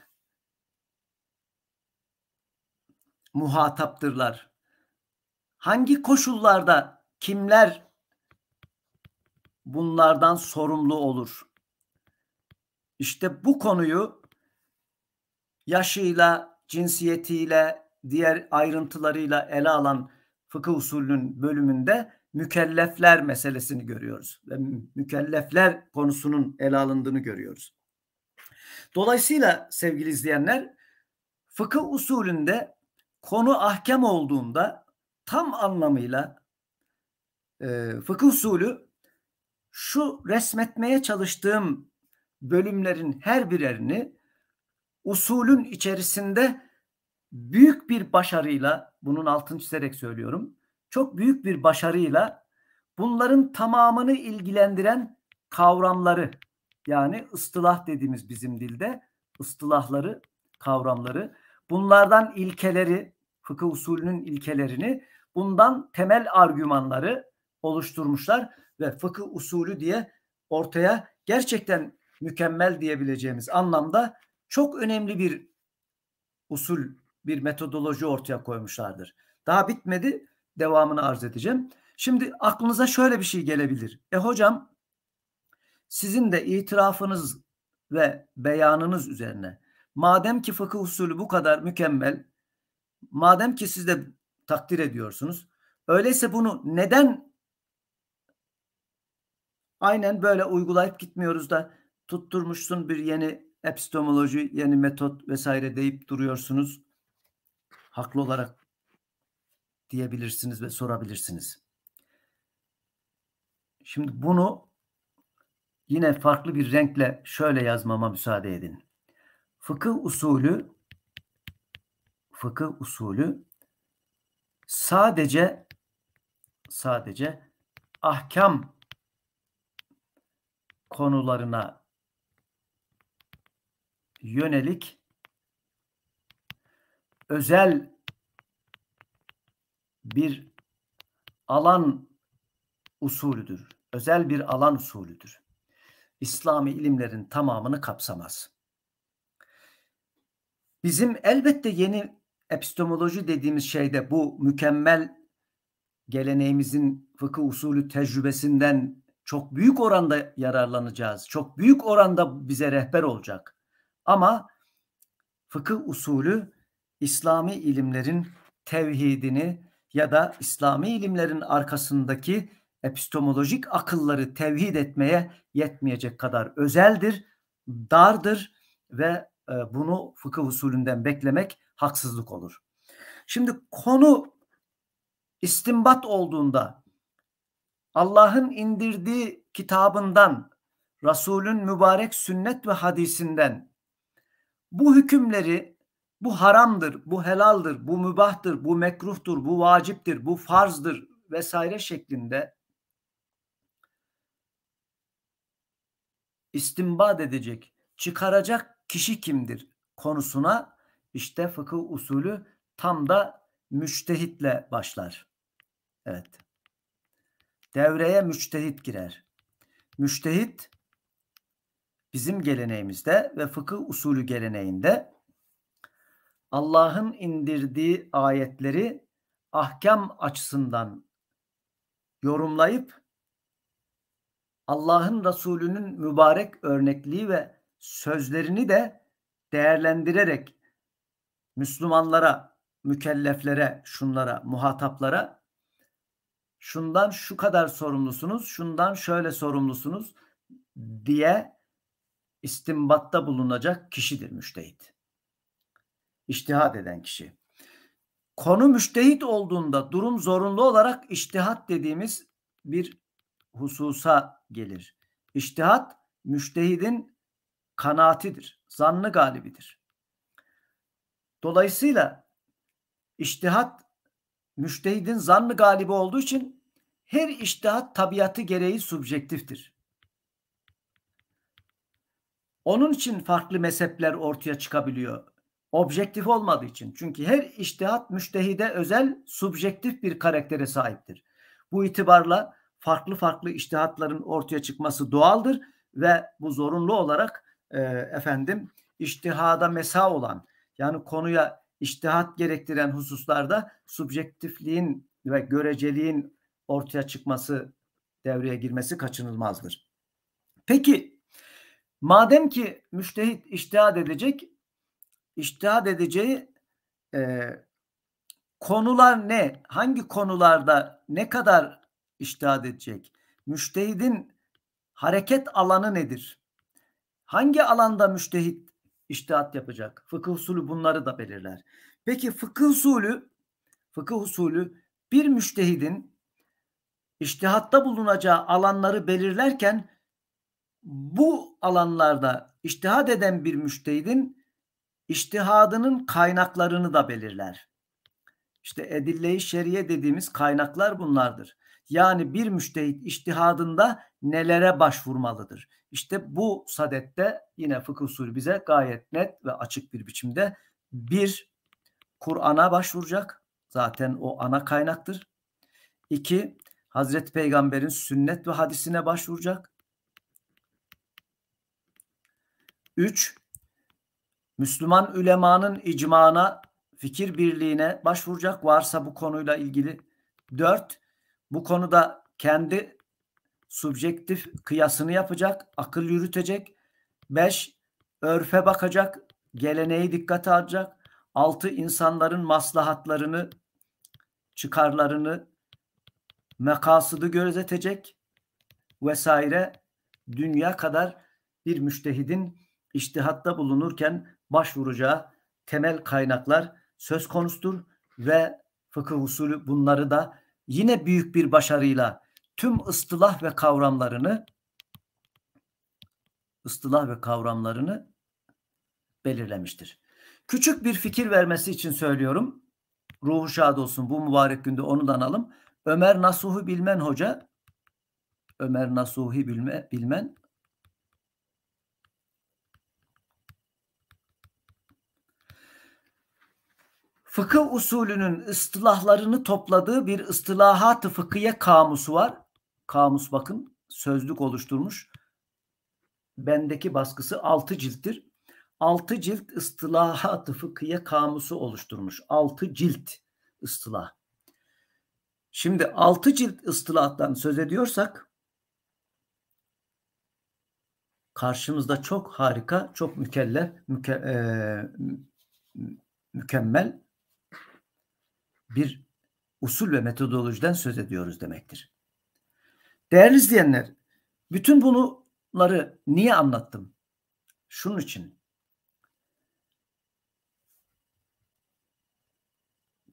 muhataptırlar? Hangi koşullarda kimler bunlardan sorumlu olur? İşte bu konuyu yaşıyla, cinsiyetiyle, diğer ayrıntılarıyla ele alan fıkıh usulünün bölümünde mükellefler meselesini görüyoruz ve mükellefler konusunun ele alındığını görüyoruz. Dolayısıyla sevgili izleyenler fıkıh usulünde konu ahkem olduğunda tam anlamıyla e, fıkıh usulü şu resmetmeye çalıştığım bölümlerin her birerini usulün içerisinde büyük bir başarıyla bunun altını çizerek söylüyorum. Çok büyük bir başarıyla bunların tamamını ilgilendiren kavramları yani ıstılah dediğimiz bizim dilde ıstılahları, kavramları, bunlardan ilkeleri, fıkıh usulünün ilkelerini, bundan temel argümanları oluşturmuşlar ve fıkıh usulü diye ortaya gerçekten mükemmel diyebileceğimiz anlamda çok önemli bir usul bir metodoloji ortaya koymuşlardır. Daha bitmedi. Devamını arz edeceğim. Şimdi aklınıza şöyle bir şey gelebilir. E hocam sizin de itirafınız ve beyanınız üzerine madem ki fıkıh usulü bu kadar mükemmel, madem ki siz de takdir ediyorsunuz, öyleyse bunu neden aynen böyle uygulayıp gitmiyoruz da tutturmuşsun bir yeni epistemoloji, yeni metot vesaire deyip duruyorsunuz haklı olarak diyebilirsiniz ve sorabilirsiniz. Şimdi bunu yine farklı bir renkle şöyle yazmama müsaade edin. Fıkıh usulü fıkıh usulü sadece sadece ahkam konularına yönelik özel bir alan usulüdür. Özel bir alan usulüdür. İslami ilimlerin tamamını kapsamaz. Bizim elbette yeni epistemoloji dediğimiz şeyde bu mükemmel geleneğimizin fıkıh usulü tecrübesinden çok büyük oranda yararlanacağız. Çok büyük oranda bize rehber olacak. Ama fıkıh usulü İslami ilimlerin tevhidini ya da İslami ilimlerin arkasındaki epistemolojik akılları tevhid etmeye yetmeyecek kadar özeldir, dardır ve e, bunu fıkıh usulünden beklemek haksızlık olur. Şimdi konu istimbat olduğunda Allah'ın indirdiği kitabından, Resul'ün mübarek sünnet ve hadisinden bu hükümleri bu haramdır, bu helaldir, bu mübahtır, bu mekruhtur, bu vaciptir, bu farzdır vesaire şeklinde istimbad edecek, çıkaracak kişi kimdir konusuna işte fıkıh usulü tam da müçtehitle başlar. Evet. Devreye müçtehit girer. Müçtehit bizim geleneğimizde ve fıkıh usulü geleneğinde Allah'ın indirdiği ayetleri ahkam açısından yorumlayıp Allah'ın Resulü'nün mübarek örnekliği ve sözlerini de değerlendirerek Müslümanlara, mükelleflere, şunlara, muhataplara şundan şu kadar sorumlusunuz, şundan şöyle sorumlusunuz diye istimbatta bulunacak kişidir müştehit. İçtihat eden kişi. Konu müştehit olduğunda durum zorunlu olarak iştihat dediğimiz bir hususa gelir. İştihat müştehidin kanaatidir, zannı galibidir. Dolayısıyla iştihat müştehidin zannı galibi olduğu için her iştihat tabiatı gereği subjektiftir. Onun için farklı mezhepler ortaya çıkabiliyor objektif olmadığı için. Çünkü her iştihat müştehide özel subjektif bir karaktere sahiptir. Bu itibarla farklı farklı iştihatların ortaya çıkması doğaldır ve bu zorunlu olarak e, efendim iştihada mesa olan yani konuya iştihat gerektiren hususlarda subjektifliğin ve göreceliğin ortaya çıkması devreye girmesi kaçınılmazdır. Peki madem ki müştehit iştihad edecek iştihad edeceği e, konular ne? Hangi konularda ne kadar iştihad edecek? Müştehidin hareket alanı nedir? Hangi alanda müştehit iştihat yapacak? Fıkıh usulü bunları da belirler. Peki fıkıh usulü fıkıh usulü bir müştehidin iştihatta bulunacağı alanları belirlerken bu alanlarda iştihad eden bir müştehidin İçtihadının kaynaklarını da belirler. İşte edille-i şeriye dediğimiz kaynaklar bunlardır. Yani bir müştehit iştihadında nelere başvurmalıdır? İşte bu sadette yine fıkıh usulü bize gayet net ve açık bir biçimde bir Kur'an'a başvuracak. Zaten o ana kaynaktır. İki, Hazreti Peygamber'in sünnet ve hadisine başvuracak. Üç, Müslüman ülemanın icmana, fikir birliğine başvuracak varsa bu konuyla ilgili. Dört, bu konuda kendi subjektif kıyasını yapacak, akıl yürütecek. Beş, örfe bakacak, geleneği dikkate alacak. Altı, insanların maslahatlarını, çıkarlarını, mekasıdı gözetecek vesaire dünya kadar bir müştehidin iştihatta bulunurken başvuracağı temel kaynaklar söz konusudur ve fıkıh usulü bunları da yine büyük bir başarıyla tüm ıstılah ve kavramlarını ıstılah ve kavramlarını belirlemiştir. Küçük bir fikir vermesi için söylüyorum. Ruhu şad olsun bu mübarek günde onu da analım. Ömer Nasuhi Bilmen Hoca Ömer Nasuhi Bilme, Bilmen fıkıh usulünün ıstılahlarını topladığı bir ıstılahat-ı fıkhiye kamusu var. Kamus bakın sözlük oluşturmuş. Bendeki baskısı 6 cilttir. 6 cilt ıstılahat-ı fıkhiye kamusu oluşturmuş. 6 cilt ıstılah. Şimdi 6 cilt ıstılahattan söz ediyorsak karşımızda çok harika, çok mükellef, müke, e, mükemmel bir usul ve metodolojiden söz ediyoruz demektir. Değerli izleyenler, bütün bunları niye anlattım? Şunun için.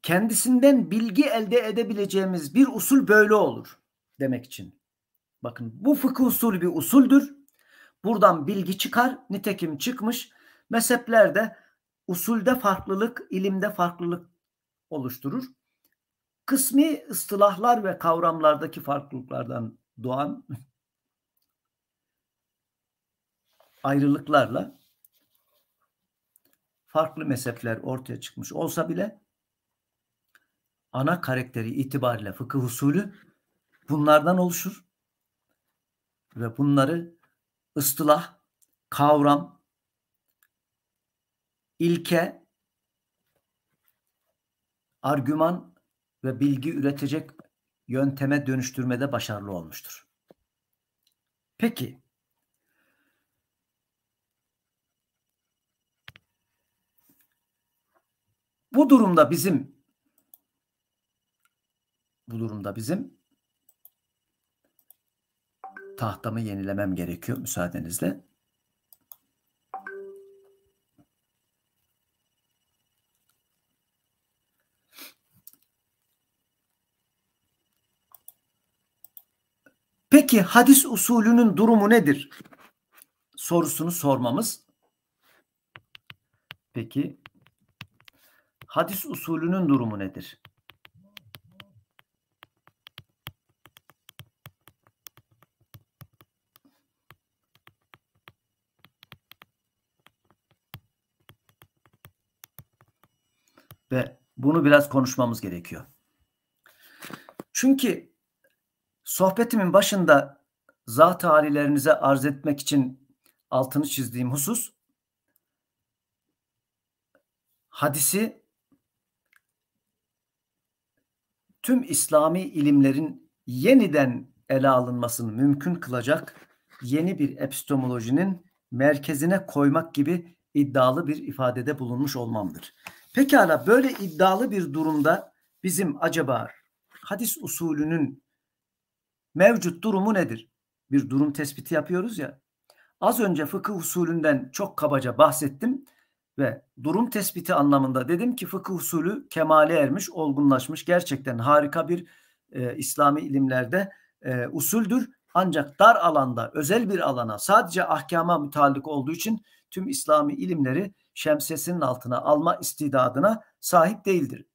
Kendisinden bilgi elde edebileceğimiz bir usul böyle olur demek için. Bakın bu fıkıh usulü bir usuldür. Buradan bilgi çıkar. Nitekim çıkmış. Mezheplerde usulde farklılık, ilimde farklılık oluşturur. Kısmi ıstılahlar ve kavramlardaki farklılıklardan doğan ayrılıklarla farklı mezhepler ortaya çıkmış olsa bile ana karakteri itibariyle fıkıh usulü bunlardan oluşur ve bunları ıstılah, kavram, ilke argüman ve bilgi üretecek yönteme dönüştürmede başarılı olmuştur. Peki bu durumda bizim bu durumda bizim tahtamı yenilemem gerekiyor müsaadenizle. Peki hadis usulünün durumu nedir? Sorusunu sormamız. Peki hadis usulünün durumu nedir? Ve bunu biraz konuşmamız gerekiyor. Çünkü Sohbetimin başında zat halilerinize arz etmek için altını çizdiğim husus hadisi tüm İslami ilimlerin yeniden ele alınmasını mümkün kılacak yeni bir epistemolojinin merkezine koymak gibi iddialı bir ifadede bulunmuş olmamdır. Pekala böyle iddialı bir durumda bizim acaba hadis usulünün mevcut durumu nedir? Bir durum tespiti yapıyoruz ya. Az önce fıkıh usulünden çok kabaca bahsettim ve durum tespiti anlamında dedim ki fıkıh usulü kemale ermiş, olgunlaşmış. Gerçekten harika bir e, İslami ilimlerde e, usuldür. Ancak dar alanda, özel bir alana, sadece ahkama mütalik olduğu için tüm İslami ilimleri şemsesinin altına alma istidadına sahip değildir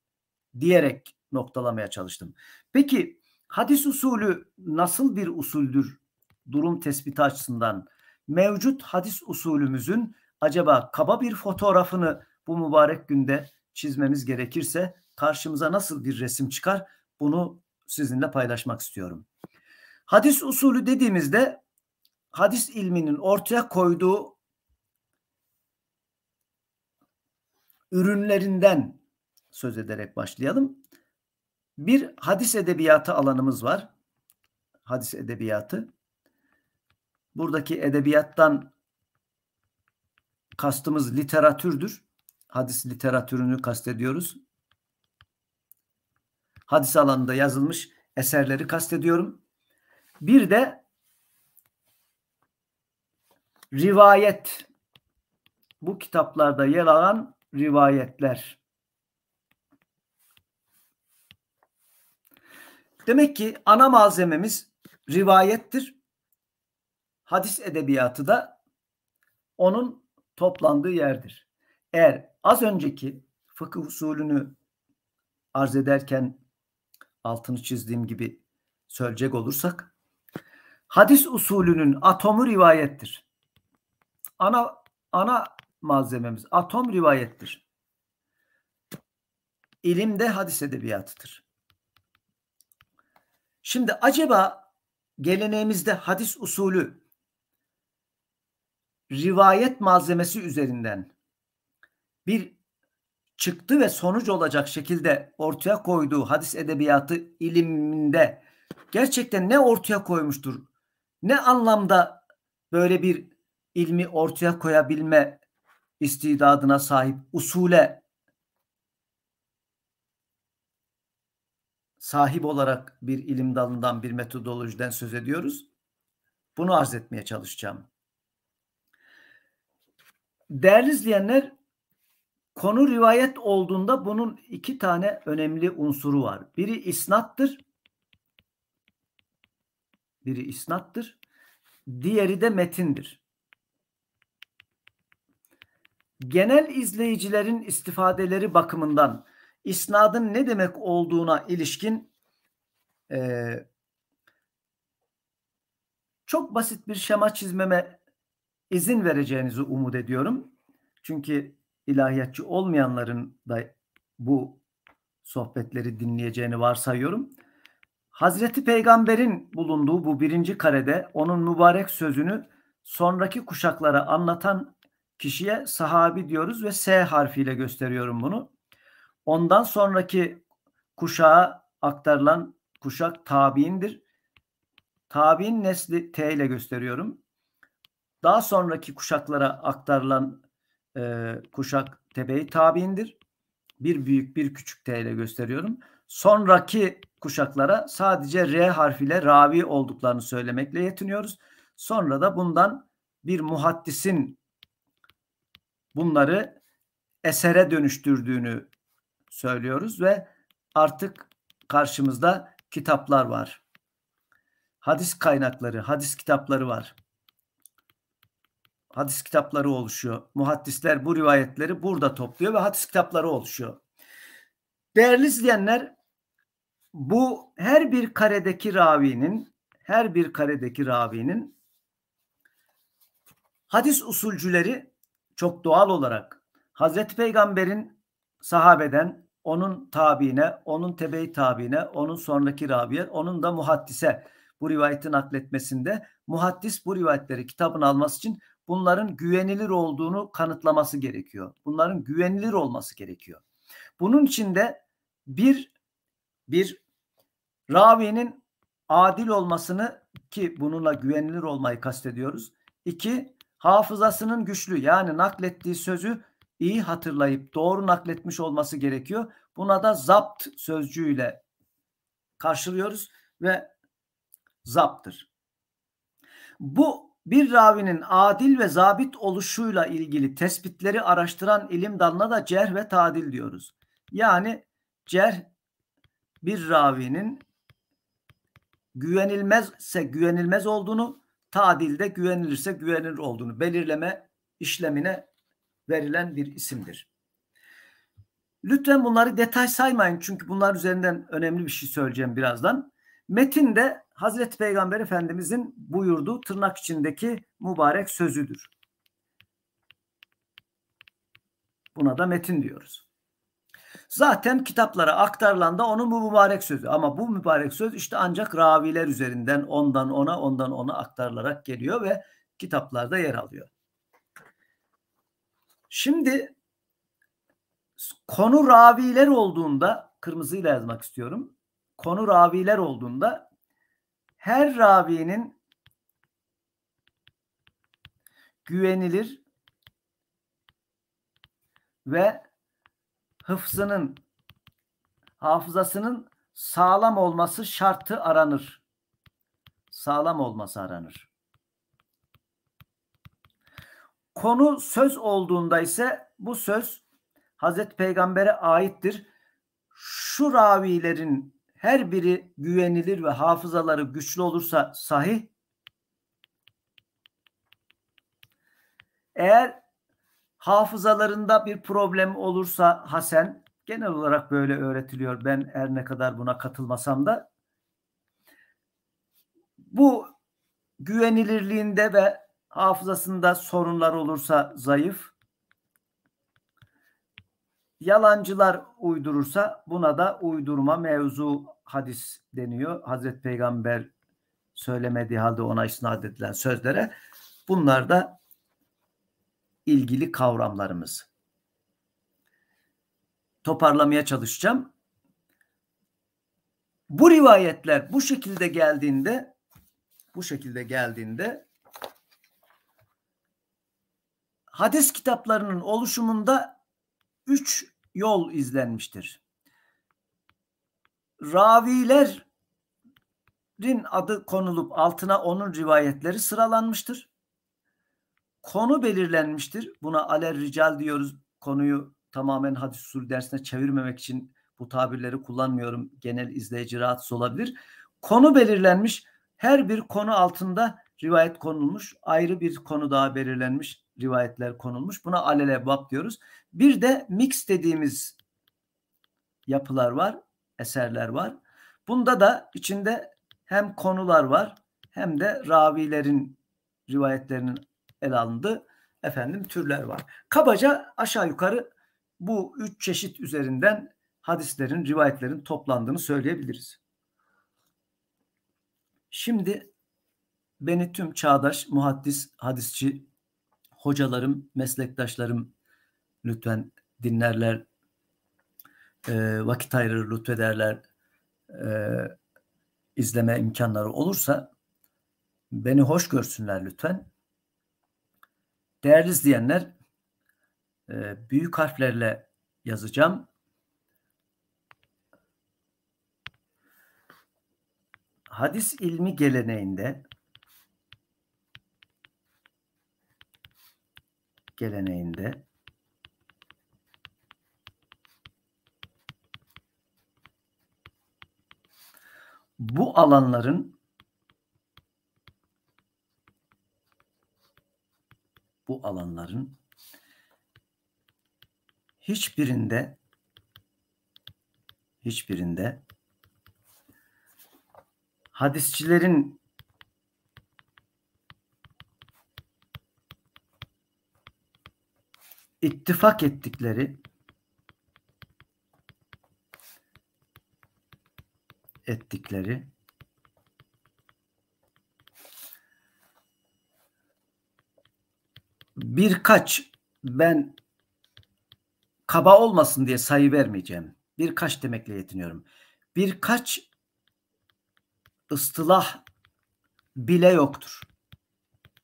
diyerek noktalamaya çalıştım. Peki Hadis usulü nasıl bir usuldür durum tespiti açısından? Mevcut hadis usulümüzün acaba kaba bir fotoğrafını bu mübarek günde çizmemiz gerekirse karşımıza nasıl bir resim çıkar? Bunu sizinle paylaşmak istiyorum. Hadis usulü dediğimizde hadis ilminin ortaya koyduğu ürünlerinden söz ederek başlayalım. Bir hadis edebiyatı alanımız var. Hadis edebiyatı. Buradaki edebiyattan kastımız literatürdür. Hadis literatürünü kastediyoruz. Hadis alanında yazılmış eserleri kastediyorum. Bir de rivayet. Bu kitaplarda yer alan rivayetler. Demek ki ana malzememiz rivayettir. Hadis edebiyatı da onun toplandığı yerdir. Eğer az önceki fıkıh usulünü arz ederken altını çizdiğim gibi söyleyecek olursak hadis usulünün atomu rivayettir. Ana ana malzememiz atom rivayettir. İlim de hadis edebiyatıdır. Şimdi acaba geleneğimizde hadis usulü rivayet malzemesi üzerinden bir çıktı ve sonuç olacak şekilde ortaya koyduğu hadis edebiyatı iliminde gerçekten ne ortaya koymuştur? Ne anlamda böyle bir ilmi ortaya koyabilme istidadına sahip usule sahip olarak bir ilim dalından, bir metodolojiden söz ediyoruz. Bunu arz etmeye çalışacağım. Değerli izleyenler, konu rivayet olduğunda bunun iki tane önemli unsuru var. Biri isnattır. Biri isnattır. Diğeri de metindir. Genel izleyicilerin istifadeleri bakımından isnadın ne demek olduğuna ilişkin e, çok basit bir şema çizmeme izin vereceğinizi umut ediyorum. Çünkü ilahiyatçı olmayanların da bu sohbetleri dinleyeceğini varsayıyorum. Hazreti Peygamber'in bulunduğu bu birinci karede onun mübarek sözünü sonraki kuşaklara anlatan kişiye sahabi diyoruz ve S harfiyle gösteriyorum bunu. Ondan sonraki kuşağa aktarılan kuşak tabiindir. Tabiin nesli T ile gösteriyorum. Daha sonraki kuşaklara aktarılan e, kuşak tebeyi tabiindir. Bir büyük bir küçük T ile gösteriyorum. Sonraki kuşaklara sadece R harfiyle ravi olduklarını söylemekle yetiniyoruz. Sonra da bundan bir muhaddisin bunları esere dönüştürdüğünü söylüyoruz ve artık karşımızda kitaplar var. Hadis kaynakları, hadis kitapları var. Hadis kitapları oluşuyor. Muhaddisler bu rivayetleri burada topluyor ve hadis kitapları oluşuyor. Değerli izleyenler, bu her bir karedeki ravinin, her bir karedeki ravinin hadis usulcüleri çok doğal olarak Hazreti Peygamber'in sahabeden onun tabiine, onun tebe-i tabiine, onun sonraki rabiye, onun da muhaddise bu rivayeti nakletmesinde muhaddis bu rivayetleri kitabını alması için bunların güvenilir olduğunu kanıtlaması gerekiyor. Bunların güvenilir olması gerekiyor. Bunun için de bir bir ravinin adil olmasını ki bununla güvenilir olmayı kastediyoruz. İki hafızasının güçlü yani naklettiği sözü iyi hatırlayıp doğru nakletmiş olması gerekiyor. Buna da zapt sözcüğüyle karşılıyoruz ve zaptır. Bu bir ravinin adil ve zabit oluşuyla ilgili tespitleri araştıran ilim dalına da cerh ve tadil diyoruz. Yani cerh bir ravinin güvenilmezse güvenilmez olduğunu, tadilde güvenilirse güvenilir olduğunu belirleme işlemine verilen bir isimdir. Lütfen bunları detay saymayın çünkü bunlar üzerinden önemli bir şey söyleyeceğim birazdan. Metin de Hazreti Peygamber Efendimizin buyurduğu tırnak içindeki mübarek sözüdür. Buna da metin diyoruz. Zaten kitaplara aktarılan da onun bu mübarek sözü. Ama bu mübarek söz işte ancak raviler üzerinden ondan ona ondan ona aktarılarak geliyor ve kitaplarda yer alıyor. Şimdi konu raviler olduğunda kırmızıyla yazmak istiyorum. Konu raviler olduğunda her ravinin güvenilir ve hıfzının hafızasının sağlam olması şartı aranır. Sağlam olması aranır. Konu söz olduğunda ise bu söz Hazreti Peygamber'e aittir. Şu ravilerin her biri güvenilir ve hafızaları güçlü olursa sahih. Eğer hafızalarında bir problem olursa Hasan genel olarak böyle öğretiliyor. Ben her ne kadar buna katılmasam da bu güvenilirliğinde ve hafızasında sorunlar olursa zayıf. Yalancılar uydurursa buna da uydurma mevzu hadis deniyor. Hazreti Peygamber söylemediği halde ona isnat edilen sözlere. Bunlar da ilgili kavramlarımız. Toparlamaya çalışacağım. Bu rivayetler bu şekilde geldiğinde bu şekilde geldiğinde hadis kitaplarının oluşumunda üç yol izlenmiştir. Ravilerin adı konulup altına onun rivayetleri sıralanmıştır. Konu belirlenmiştir. Buna aler rical diyoruz. Konuyu tamamen hadis usulü dersine çevirmemek için bu tabirleri kullanmıyorum. Genel izleyici rahatsız olabilir. Konu belirlenmiş. Her bir konu altında rivayet konulmuş. Ayrı bir konu daha belirlenmiş rivayetler konulmuş. Buna alele diyoruz. Bir de mix dediğimiz yapılar var, eserler var. Bunda da içinde hem konular var hem de ravilerin rivayetlerinin el alındığı efendim türler var. Kabaca aşağı yukarı bu üç çeşit üzerinden hadislerin, rivayetlerin toplandığını söyleyebiliriz. Şimdi beni tüm çağdaş muhaddis, hadisçi hocalarım, meslektaşlarım lütfen dinlerler, e, vakit ayırır, lütfederler, e, izleme imkanları olursa beni hoş görsünler lütfen. Değerli izleyenler, e, büyük harflerle yazacağım. Hadis ilmi geleneğinde geleneğinde bu alanların bu alanların hiçbirinde hiçbirinde hadisçilerin ittifak ettikleri ettikleri birkaç ben kaba olmasın diye sayı vermeyeceğim. Birkaç demekle yetiniyorum. Birkaç ıstılah bile yoktur.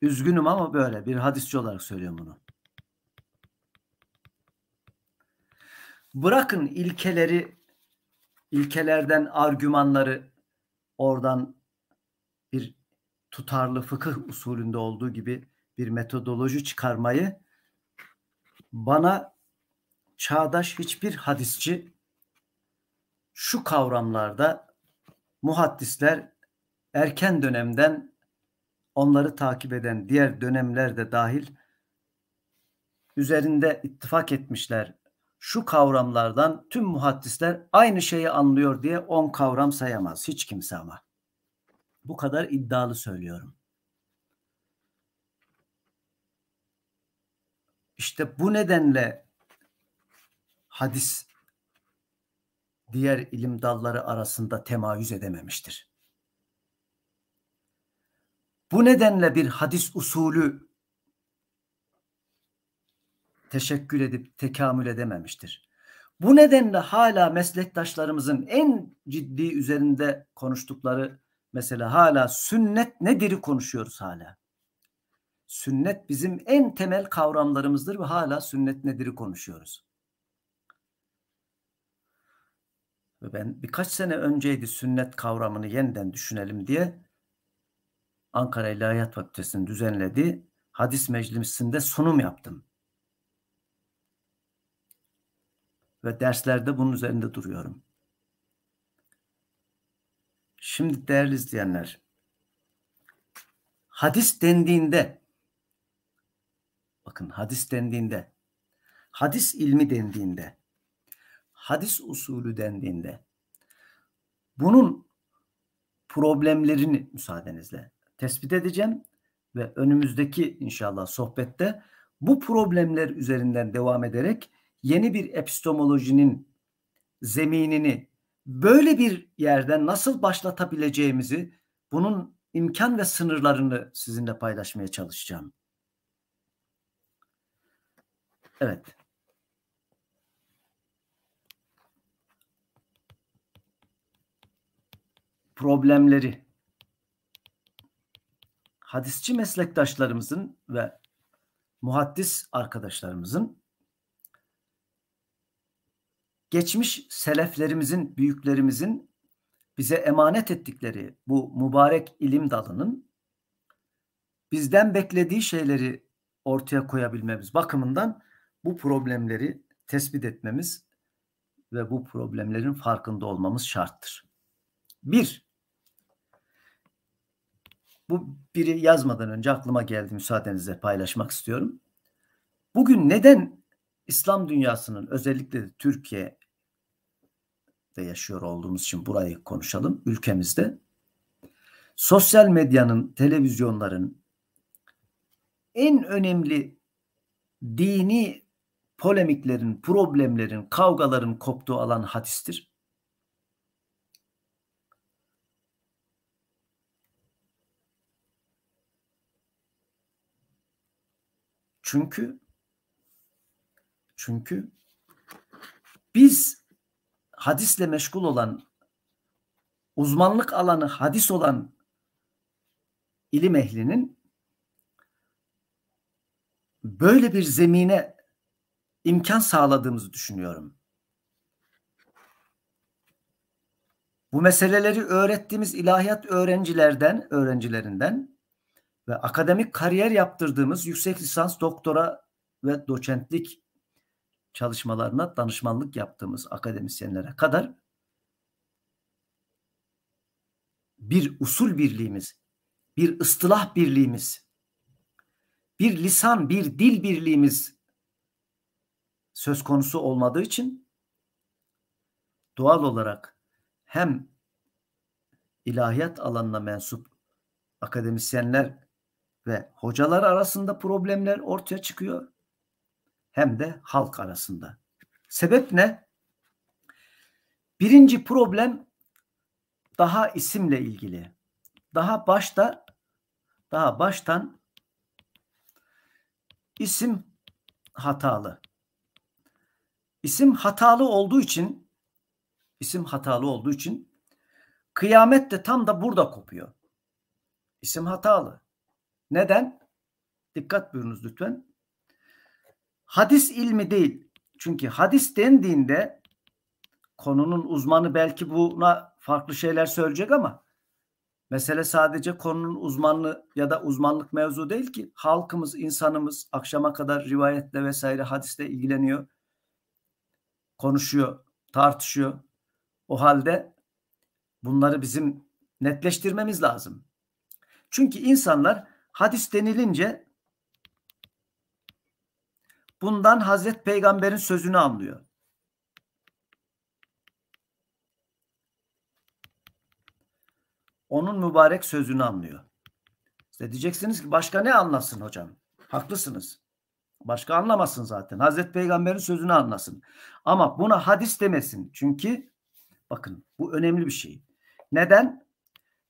Üzgünüm ama böyle bir hadisçi olarak söylüyorum bunu. Bırakın ilkeleri, ilkelerden argümanları oradan bir tutarlı fıkıh usulünde olduğu gibi bir metodoloji çıkarmayı bana çağdaş hiçbir hadisçi şu kavramlarda muhaddisler erken dönemden onları takip eden diğer dönemlerde de dahil üzerinde ittifak etmişler şu kavramlardan tüm muhaddisler aynı şeyi anlıyor diye on kavram sayamaz hiç kimse ama. Bu kadar iddialı söylüyorum. İşte bu nedenle hadis diğer ilim dalları arasında temayüz edememiştir. Bu nedenle bir hadis usulü teşekkür edip tekamül edememiştir. Bu nedenle hala meslektaşlarımızın en ciddi üzerinde konuştukları mesela hala sünnet nedir'i konuşuyoruz hala. Sünnet bizim en temel kavramlarımızdır ve hala sünnet nedir'i konuşuyoruz. Ve ben birkaç sene önceydi sünnet kavramını yeniden düşünelim diye Ankara İlahiyat Fakültesi'nin düzenlediği hadis meclisinde sunum yaptım. ve derslerde bunun üzerinde duruyorum. Şimdi değerli izleyenler, hadis dendiğinde, bakın hadis dendiğinde, hadis ilmi dendiğinde, hadis usulü dendiğinde, bunun problemlerini müsaadenizle tespit edeceğim ve önümüzdeki inşallah sohbette bu problemler üzerinden devam ederek yeni bir epistemolojinin zeminini böyle bir yerden nasıl başlatabileceğimizi bunun imkan ve sınırlarını sizinle paylaşmaya çalışacağım. Evet. Problemleri hadisçi meslektaşlarımızın ve muhaddis arkadaşlarımızın geçmiş seleflerimizin, büyüklerimizin bize emanet ettikleri bu mübarek ilim dalının bizden beklediği şeyleri ortaya koyabilmemiz bakımından bu problemleri tespit etmemiz ve bu problemlerin farkında olmamız şarttır. Bir, bu biri yazmadan önce aklıma geldi müsaadenizle paylaşmak istiyorum. Bugün neden İslam dünyasının özellikle de Türkiye'de yaşıyor olduğumuz için burayı konuşalım ülkemizde. Sosyal medyanın, televizyonların en önemli dini polemiklerin, problemlerin, kavgaların koptuğu alan hadistir. Çünkü çünkü biz hadisle meşgul olan, uzmanlık alanı hadis olan ilim ehlinin böyle bir zemine imkan sağladığımızı düşünüyorum. Bu meseleleri öğrettiğimiz ilahiyat öğrencilerden, öğrencilerinden ve akademik kariyer yaptırdığımız yüksek lisans, doktora ve doçentlik çalışmalarına danışmanlık yaptığımız akademisyenlere kadar bir usul birliğimiz, bir ıstılah birliğimiz, bir lisan, bir dil birliğimiz söz konusu olmadığı için doğal olarak hem ilahiyat alanına mensup akademisyenler ve hocalar arasında problemler ortaya çıkıyor hem de halk arasında. Sebep ne? Birinci problem daha isimle ilgili. Daha başta daha baştan isim hatalı. İsim hatalı olduğu için isim hatalı olduğu için kıyamet de tam da burada kopuyor. İsim hatalı. Neden? Dikkat buyurunuz lütfen hadis ilmi değil. Çünkü hadis dendiğinde konunun uzmanı belki buna farklı şeyler söyleyecek ama mesele sadece konunun uzmanlığı ya da uzmanlık mevzu değil ki. Halkımız, insanımız akşama kadar rivayetle vesaire hadisle ilgileniyor. Konuşuyor, tartışıyor. O halde bunları bizim netleştirmemiz lazım. Çünkü insanlar hadis denilince bundan Hazreti Peygamber'in sözünü anlıyor. Onun mübarek sözünü anlıyor. İşte diyeceksiniz ki başka ne anlasın hocam? Haklısınız. Başka anlamasın zaten. Hazreti Peygamber'in sözünü anlasın. Ama buna hadis demesin. Çünkü bakın bu önemli bir şey. Neden?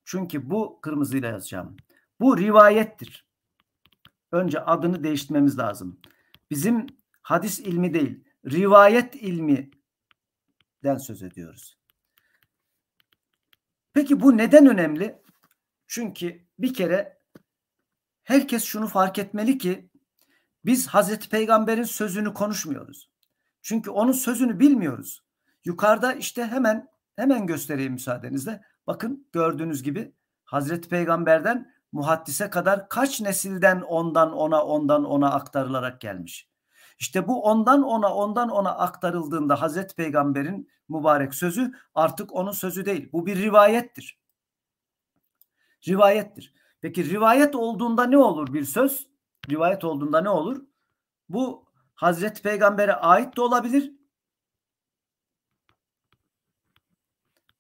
Çünkü bu kırmızıyla yazacağım. Bu rivayettir. Önce adını değiştirmemiz lazım. Bizim hadis ilmi değil, rivayet ilmi'den söz ediyoruz. Peki bu neden önemli? Çünkü bir kere herkes şunu fark etmeli ki biz Hazreti Peygamber'in sözünü konuşmuyoruz. Çünkü onun sözünü bilmiyoruz. Yukarıda işte hemen hemen göstereyim müsaadenizle. Bakın gördüğünüz gibi Hazreti Peygamber'den muhaddise kadar kaç nesilden ondan ona ondan ona aktarılarak gelmiş. İşte bu ondan ona ondan ona aktarıldığında Hazreti Peygamber'in mübarek sözü artık onun sözü değil. Bu bir rivayettir. Rivayettir. Peki rivayet olduğunda ne olur bir söz? Rivayet olduğunda ne olur? Bu Hazreti Peygamber'e ait de olabilir.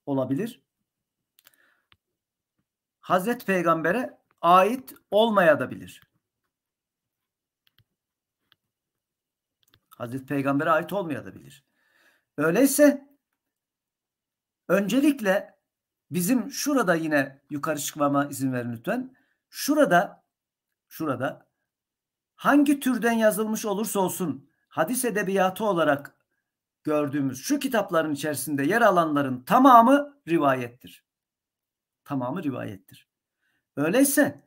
Olabilir. Hazreti Peygamber'e ait olmaya bilir. Hazreti Peygamber'e ait olmaya bilir. Öyleyse öncelikle bizim şurada yine yukarı çıkmama izin verin lütfen. Şurada şurada hangi türden yazılmış olursa olsun hadis edebiyatı olarak gördüğümüz şu kitapların içerisinde yer alanların tamamı rivayettir. Tamamı rivayettir. Öyleyse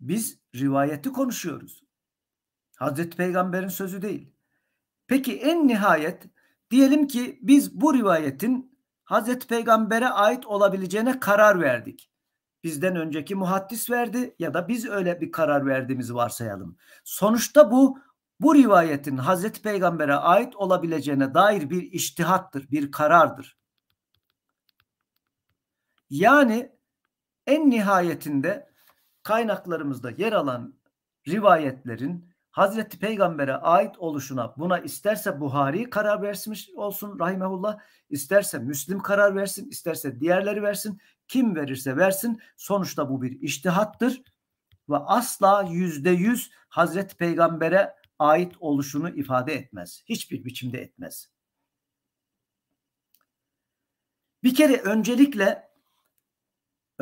biz rivayeti konuşuyoruz. Hazreti Peygamber'in sözü değil. Peki en nihayet diyelim ki biz bu rivayetin Hazreti Peygamber'e ait olabileceğine karar verdik. Bizden önceki muhaddis verdi ya da biz öyle bir karar verdiğimizi varsayalım. Sonuçta bu bu rivayetin Hazreti Peygamber'e ait olabileceğine dair bir iştihattır, bir karardır. Yani en nihayetinde kaynaklarımızda yer alan rivayetlerin Hazreti Peygamber'e ait oluşuna buna isterse Buhari karar vermiş olsun rahimehullah, isterse Müslim karar versin, isterse diğerleri versin, kim verirse versin sonuçta bu bir iştihattır ve asla yüzde yüz Hazreti Peygamber'e ait oluşunu ifade etmez. Hiçbir biçimde etmez. Bir kere öncelikle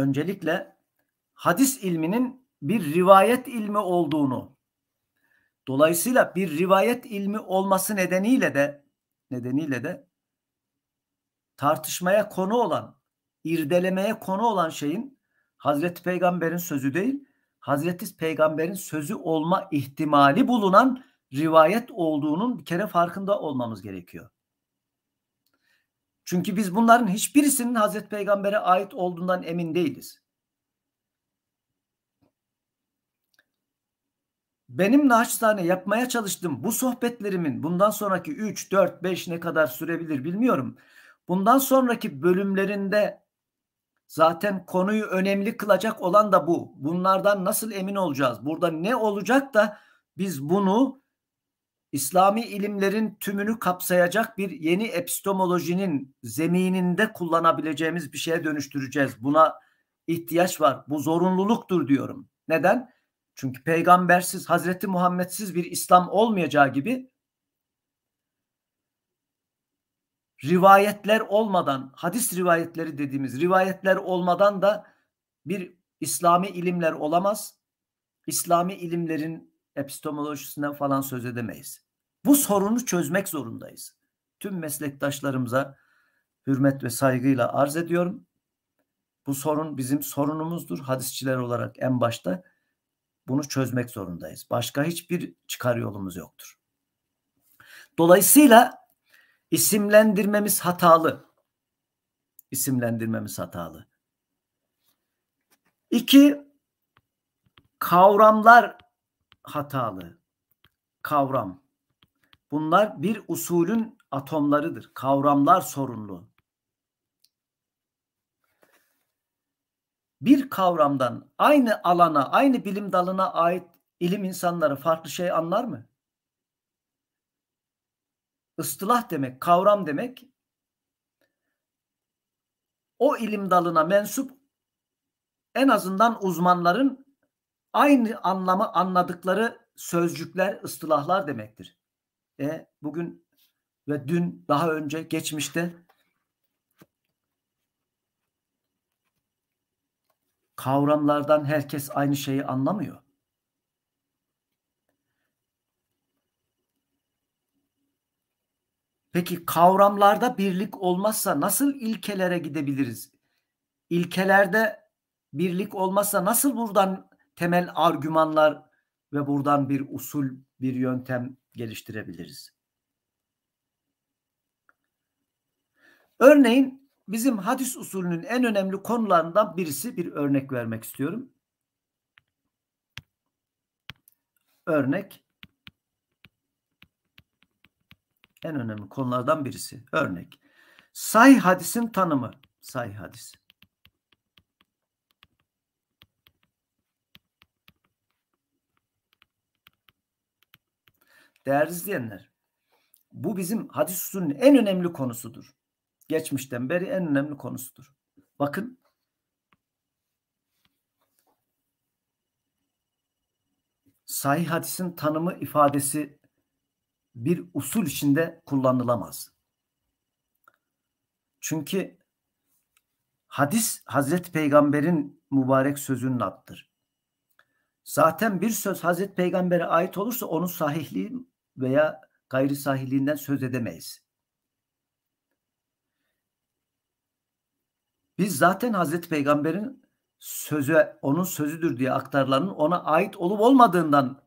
öncelikle hadis ilminin bir rivayet ilmi olduğunu dolayısıyla bir rivayet ilmi olması nedeniyle de nedeniyle de tartışmaya konu olan, irdelemeye konu olan şeyin Hazreti Peygamber'in sözü değil, Hazreti Peygamber'in sözü olma ihtimali bulunan rivayet olduğunun bir kere farkında olmamız gerekiyor. Çünkü biz bunların hiçbirisinin Hazreti Peygamber'e ait olduğundan emin değiliz. Benim naçizane yapmaya çalıştığım bu sohbetlerimin bundan sonraki 3, 4, 5 ne kadar sürebilir bilmiyorum. Bundan sonraki bölümlerinde zaten konuyu önemli kılacak olan da bu. Bunlardan nasıl emin olacağız? Burada ne olacak da biz bunu İslami ilimlerin tümünü kapsayacak bir yeni epistemolojinin zemininde kullanabileceğimiz bir şeye dönüştüreceğiz. Buna ihtiyaç var. Bu zorunluluktur diyorum. Neden? Çünkü peygambersiz, Hazreti Muhammedsiz bir İslam olmayacağı gibi rivayetler olmadan, hadis rivayetleri dediğimiz rivayetler olmadan da bir İslami ilimler olamaz. İslami ilimlerin epistemolojisinden falan söz edemeyiz. Bu sorunu çözmek zorundayız. Tüm meslektaşlarımıza hürmet ve saygıyla arz ediyorum. Bu sorun bizim sorunumuzdur. Hadisçiler olarak en başta bunu çözmek zorundayız. Başka hiçbir çıkar yolumuz yoktur. Dolayısıyla isimlendirmemiz hatalı. İsimlendirmemiz hatalı. İki, kavramlar hatalı kavram. Bunlar bir usulün atomlarıdır. Kavramlar sorunlu. Bir kavramdan aynı alana, aynı bilim dalına ait ilim insanları farklı şey anlar mı? Istilah demek, kavram demek o ilim dalına mensup en azından uzmanların aynı anlamı anladıkları sözcükler, ıstılahlar demektir. E, bugün ve dün daha önce geçmişte kavramlardan herkes aynı şeyi anlamıyor. Peki kavramlarda birlik olmazsa nasıl ilkelere gidebiliriz? İlkelerde birlik olmazsa nasıl buradan temel argümanlar ve buradan bir usul, bir yöntem geliştirebiliriz. Örneğin bizim hadis usulünün en önemli konularından birisi bir örnek vermek istiyorum. Örnek en önemli konulardan birisi. Örnek. Say hadisin tanımı. Say hadis. Değerli izleyenler, bu bizim hadis usulünün en önemli konusudur. Geçmişten beri en önemli konusudur. Bakın sahih hadisin tanımı ifadesi bir usul içinde kullanılamaz. Çünkü hadis Hazreti Peygamber'in mübarek sözünün adıdır. Zaten bir söz Hazreti Peygamber'e ait olursa onun sahihliği veya gayri sahiliğinden söz edemeyiz. Biz zaten Hazreti Peygamber'in sözü, onun sözüdür diye aktarılanın ona ait olup olmadığından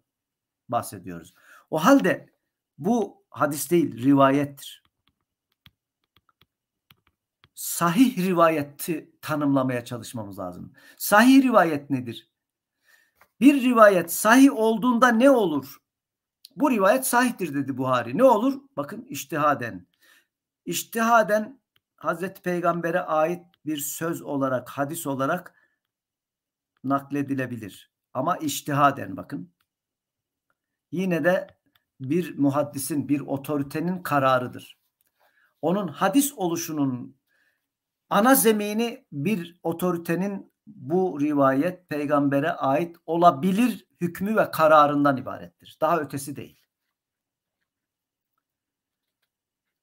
bahsediyoruz. O halde bu hadis değil, rivayettir. Sahih rivayeti tanımlamaya çalışmamız lazım. Sahih rivayet nedir? Bir rivayet sahih olduğunda ne olur? Bu rivayet sahiptir dedi Buhari. Ne olur? Bakın iştihaden. İştihaden Hazreti Peygamber'e ait bir söz olarak, hadis olarak nakledilebilir. Ama iştihaden bakın. Yine de bir muhaddisin, bir otoritenin kararıdır. Onun hadis oluşunun ana zemini bir otoritenin bu rivayet peygambere ait olabilir hükmü ve kararından ibarettir. Daha ötesi değil.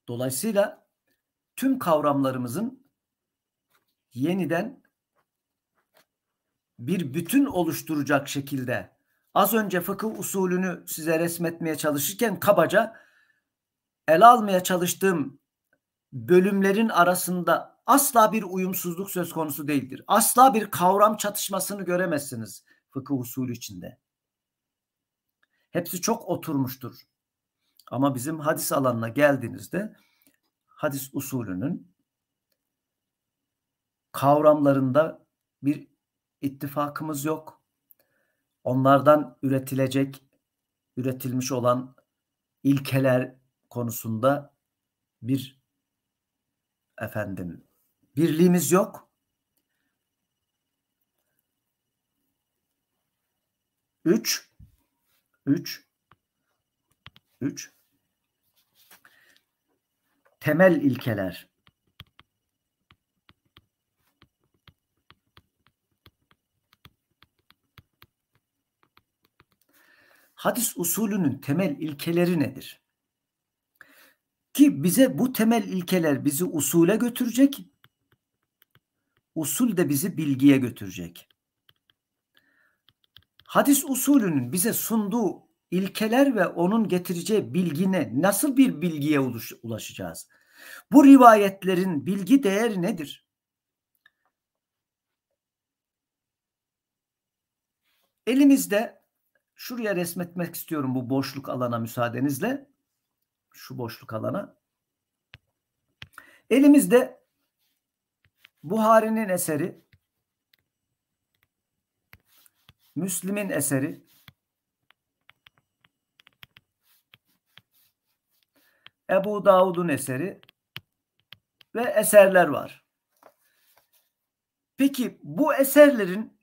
Dolayısıyla tüm kavramlarımızın yeniden bir bütün oluşturacak şekilde az önce fıkıh usulünü size resmetmeye çalışırken kabaca ele almaya çalıştığım bölümlerin arasında asla bir uyumsuzluk söz konusu değildir. Asla bir kavram çatışmasını göremezsiniz fıkıh usulü içinde. Hepsi çok oturmuştur. Ama bizim hadis alanına geldiğinizde hadis usulünün kavramlarında bir ittifakımız yok. Onlardan üretilecek, üretilmiş olan ilkeler konusunda bir efendim birliğimiz yok. Üç, 3 3 temel ilkeler hadis usulünün temel ilkeleri nedir? Ki bize bu temel ilkeler bizi usule götürecek. Usul de bizi bilgiye götürecek hadis usulünün bize sunduğu ilkeler ve onun getireceği bilgine nasıl bir bilgiye ulaşacağız? Bu rivayetlerin bilgi değeri nedir? Elimizde şuraya resmetmek istiyorum bu boşluk alana müsaadenizle. Şu boşluk alana. Elimizde Buhari'nin eseri Müslim'in eseri Ebu Davud'un eseri ve eserler var. Peki bu eserlerin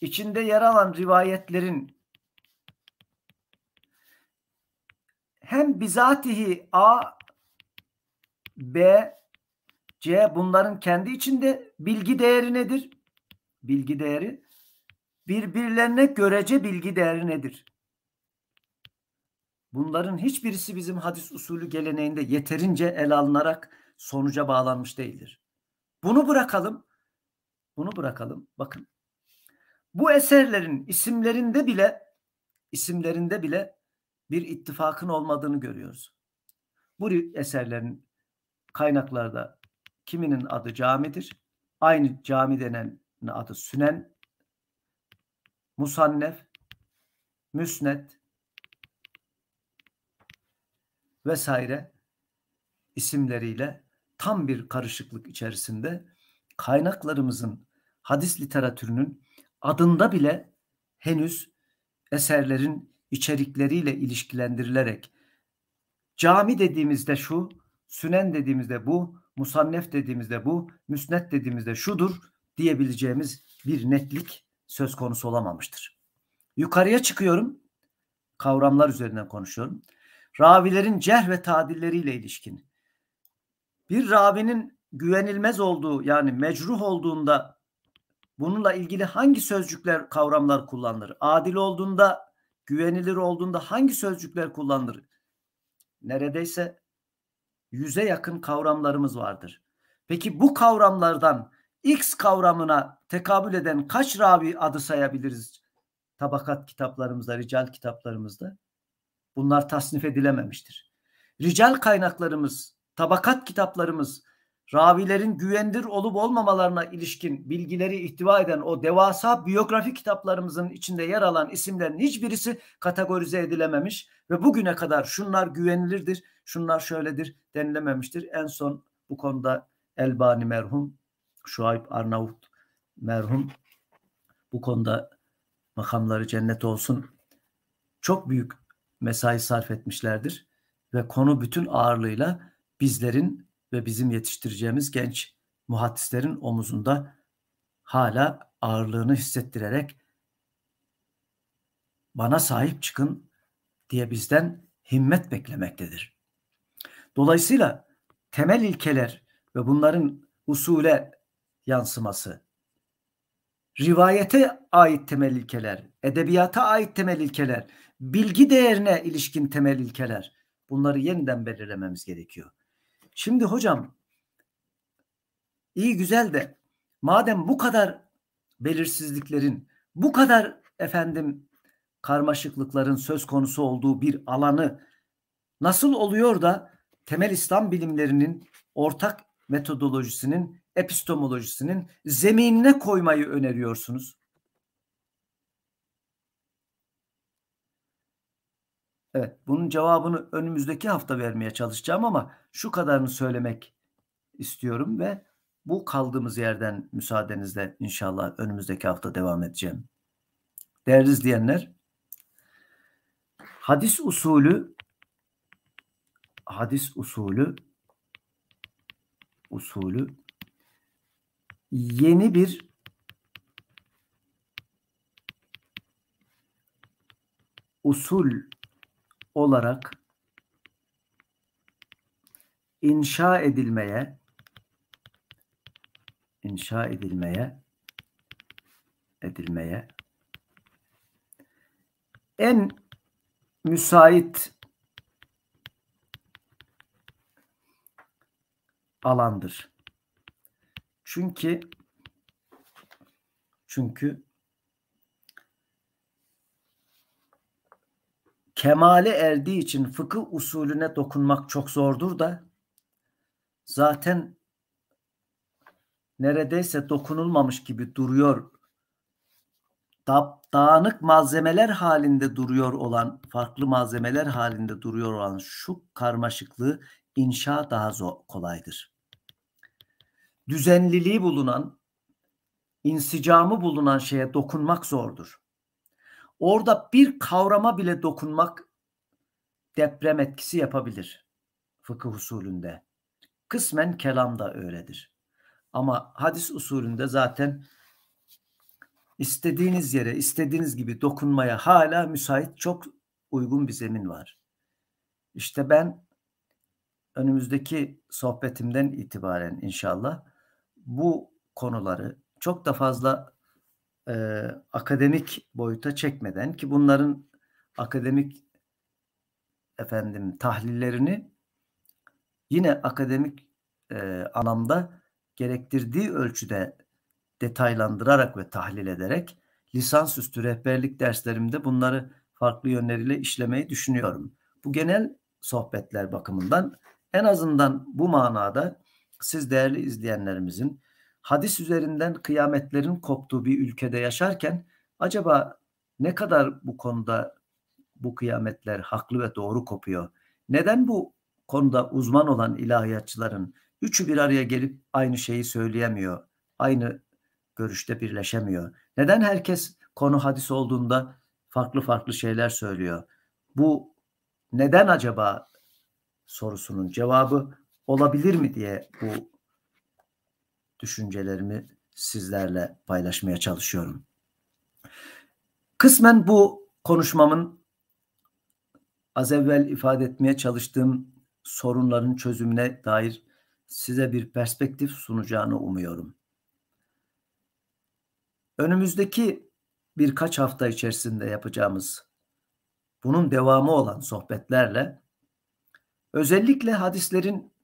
içinde yer alan rivayetlerin hem bizatihi A, B, C bunların kendi içinde bilgi değeri nedir? Bilgi değeri birbirlerine görece bilgi değeri nedir? Bunların hiçbirisi bizim hadis usulü geleneğinde yeterince el alınarak sonuca bağlanmış değildir. Bunu bırakalım. Bunu bırakalım. Bakın. Bu eserlerin isimlerinde bile isimlerinde bile bir ittifakın olmadığını görüyoruz. Bu eserlerin kaynaklarda kiminin adı camidir. Aynı cami denen adı sünen musannef, müsnet vesaire isimleriyle tam bir karışıklık içerisinde kaynaklarımızın hadis literatürünün adında bile henüz eserlerin içerikleriyle ilişkilendirilerek cami dediğimizde şu, sünen dediğimizde bu, musannef dediğimizde bu, müsnet dediğimizde şudur diyebileceğimiz bir netlik söz konusu olamamıştır. Yukarıya çıkıyorum. Kavramlar üzerinden konuşuyorum. Ravilerin cerh ve tadilleriyle ilişkin. Bir ravinin güvenilmez olduğu yani mecruh olduğunda bununla ilgili hangi sözcükler kavramlar kullanılır? Adil olduğunda güvenilir olduğunda hangi sözcükler kullanılır? Neredeyse yüze yakın kavramlarımız vardır. Peki bu kavramlardan X kavramına tekabül eden kaç ravi adı sayabiliriz tabakat kitaplarımızda, rical kitaplarımızda? Bunlar tasnif edilememiştir. Rical kaynaklarımız, tabakat kitaplarımız, ravilerin güvendir olup olmamalarına ilişkin bilgileri ihtiva eden o devasa biyografi kitaplarımızın içinde yer alan isimlerin hiçbirisi kategorize edilememiş ve bugüne kadar şunlar güvenilirdir, şunlar şöyledir denilememiştir. En son bu konuda Elbani merhum Şuayb Arnavut merhum bu konuda makamları cennet olsun çok büyük mesai sarf etmişlerdir ve konu bütün ağırlığıyla bizlerin ve bizim yetiştireceğimiz genç muhaddislerin omuzunda hala ağırlığını hissettirerek bana sahip çıkın diye bizden himmet beklemektedir. Dolayısıyla temel ilkeler ve bunların usule yansıması, rivayete ait temel ilkeler, edebiyata ait temel ilkeler, bilgi değerine ilişkin temel ilkeler. Bunları yeniden belirlememiz gerekiyor. Şimdi hocam iyi güzel de madem bu kadar belirsizliklerin, bu kadar efendim karmaşıklıkların söz konusu olduğu bir alanı nasıl oluyor da temel İslam bilimlerinin ortak metodolojisinin epistemolojisinin zeminine koymayı öneriyorsunuz? Evet, bunun cevabını önümüzdeki hafta vermeye çalışacağım ama şu kadarını söylemek istiyorum ve bu kaldığımız yerden müsaadenizle inşallah önümüzdeki hafta devam edeceğim. Değerli izleyenler, hadis usulü hadis usulü usulü yeni bir usul olarak inşa edilmeye inşa edilmeye edilmeye en müsait alandır. Çünkü çünkü kemale erdiği için fıkıh usulüne dokunmak çok zordur da zaten neredeyse dokunulmamış gibi duruyor. Da, dağınık malzemeler halinde duruyor olan, farklı malzemeler halinde duruyor olan şu karmaşıklığı inşa daha zor, kolaydır düzenliliği bulunan, insicamı bulunan şeye dokunmak zordur. Orada bir kavrama bile dokunmak deprem etkisi yapabilir fıkıh usulünde. Kısmen kelam da öyledir. Ama hadis usulünde zaten istediğiniz yere, istediğiniz gibi dokunmaya hala müsait çok uygun bir zemin var. İşte ben önümüzdeki sohbetimden itibaren inşallah bu konuları çok da fazla e, akademik boyuta çekmeden ki bunların akademik efendim tahlillerini yine akademik e, anlamda gerektirdiği ölçüde detaylandırarak ve tahlil ederek lisansüstü rehberlik derslerimde bunları farklı yönleriyle işlemeyi düşünüyorum. Bu genel sohbetler bakımından en azından bu manada siz değerli izleyenlerimizin hadis üzerinden kıyametlerin koptuğu bir ülkede yaşarken acaba ne kadar bu konuda bu kıyametler haklı ve doğru kopuyor? Neden bu konuda uzman olan ilahiyatçıların üçü bir araya gelip aynı şeyi söyleyemiyor? Aynı görüşte birleşemiyor? Neden herkes konu hadis olduğunda farklı farklı şeyler söylüyor? Bu neden acaba sorusunun cevabı olabilir mi diye bu düşüncelerimi sizlerle paylaşmaya çalışıyorum. Kısmen bu konuşmamın az evvel ifade etmeye çalıştığım sorunların çözümüne dair size bir perspektif sunacağını umuyorum. Önümüzdeki birkaç hafta içerisinde yapacağımız bunun devamı olan sohbetlerle özellikle hadislerin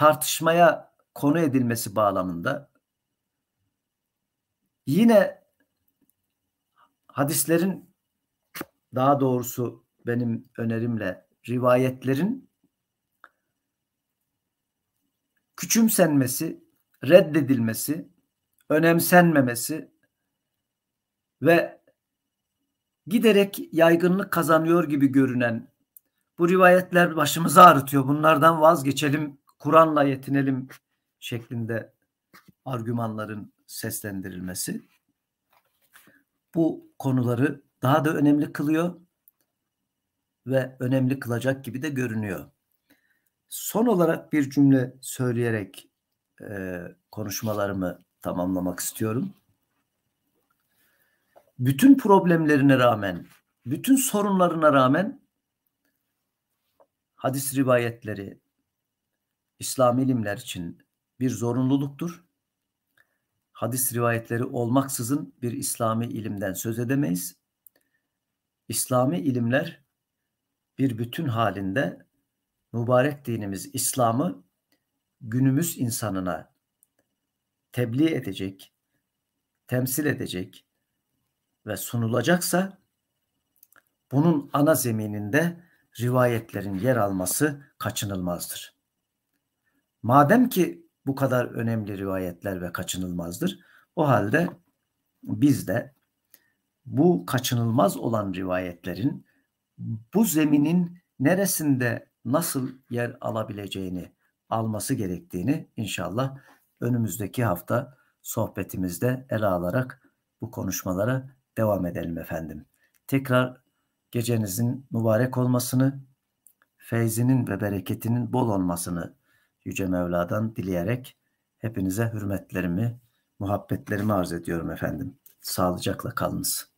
tartışmaya konu edilmesi bağlamında yine hadislerin daha doğrusu benim önerimle rivayetlerin küçümsenmesi, reddedilmesi, önemsenmemesi ve giderek yaygınlık kazanıyor gibi görünen bu rivayetler başımızı ağrıtıyor. Bunlardan vazgeçelim Kur'an'la yetinelim şeklinde argümanların seslendirilmesi bu konuları daha da önemli kılıyor ve önemli kılacak gibi de görünüyor. Son olarak bir cümle söyleyerek e, konuşmalarımı tamamlamak istiyorum. Bütün problemlerine rağmen, bütün sorunlarına rağmen hadis rivayetleri, İslami ilimler için bir zorunluluktur. Hadis rivayetleri olmaksızın bir İslami ilimden söz edemeyiz. İslami ilimler bir bütün halinde mübarek dinimiz İslam'ı günümüz insanına tebliğ edecek, temsil edecek ve sunulacaksa bunun ana zemininde rivayetlerin yer alması kaçınılmazdır. Madem ki bu kadar önemli rivayetler ve kaçınılmazdır. O halde biz de bu kaçınılmaz olan rivayetlerin bu zeminin neresinde nasıl yer alabileceğini, alması gerektiğini inşallah önümüzdeki hafta sohbetimizde ele alarak bu konuşmalara devam edelim efendim. Tekrar gecenizin mübarek olmasını, feyzinin ve bereketinin bol olmasını Yüce Mevla'dan dileyerek hepinize hürmetlerimi, muhabbetlerimi arz ediyorum efendim. Sağlıcakla kalınız.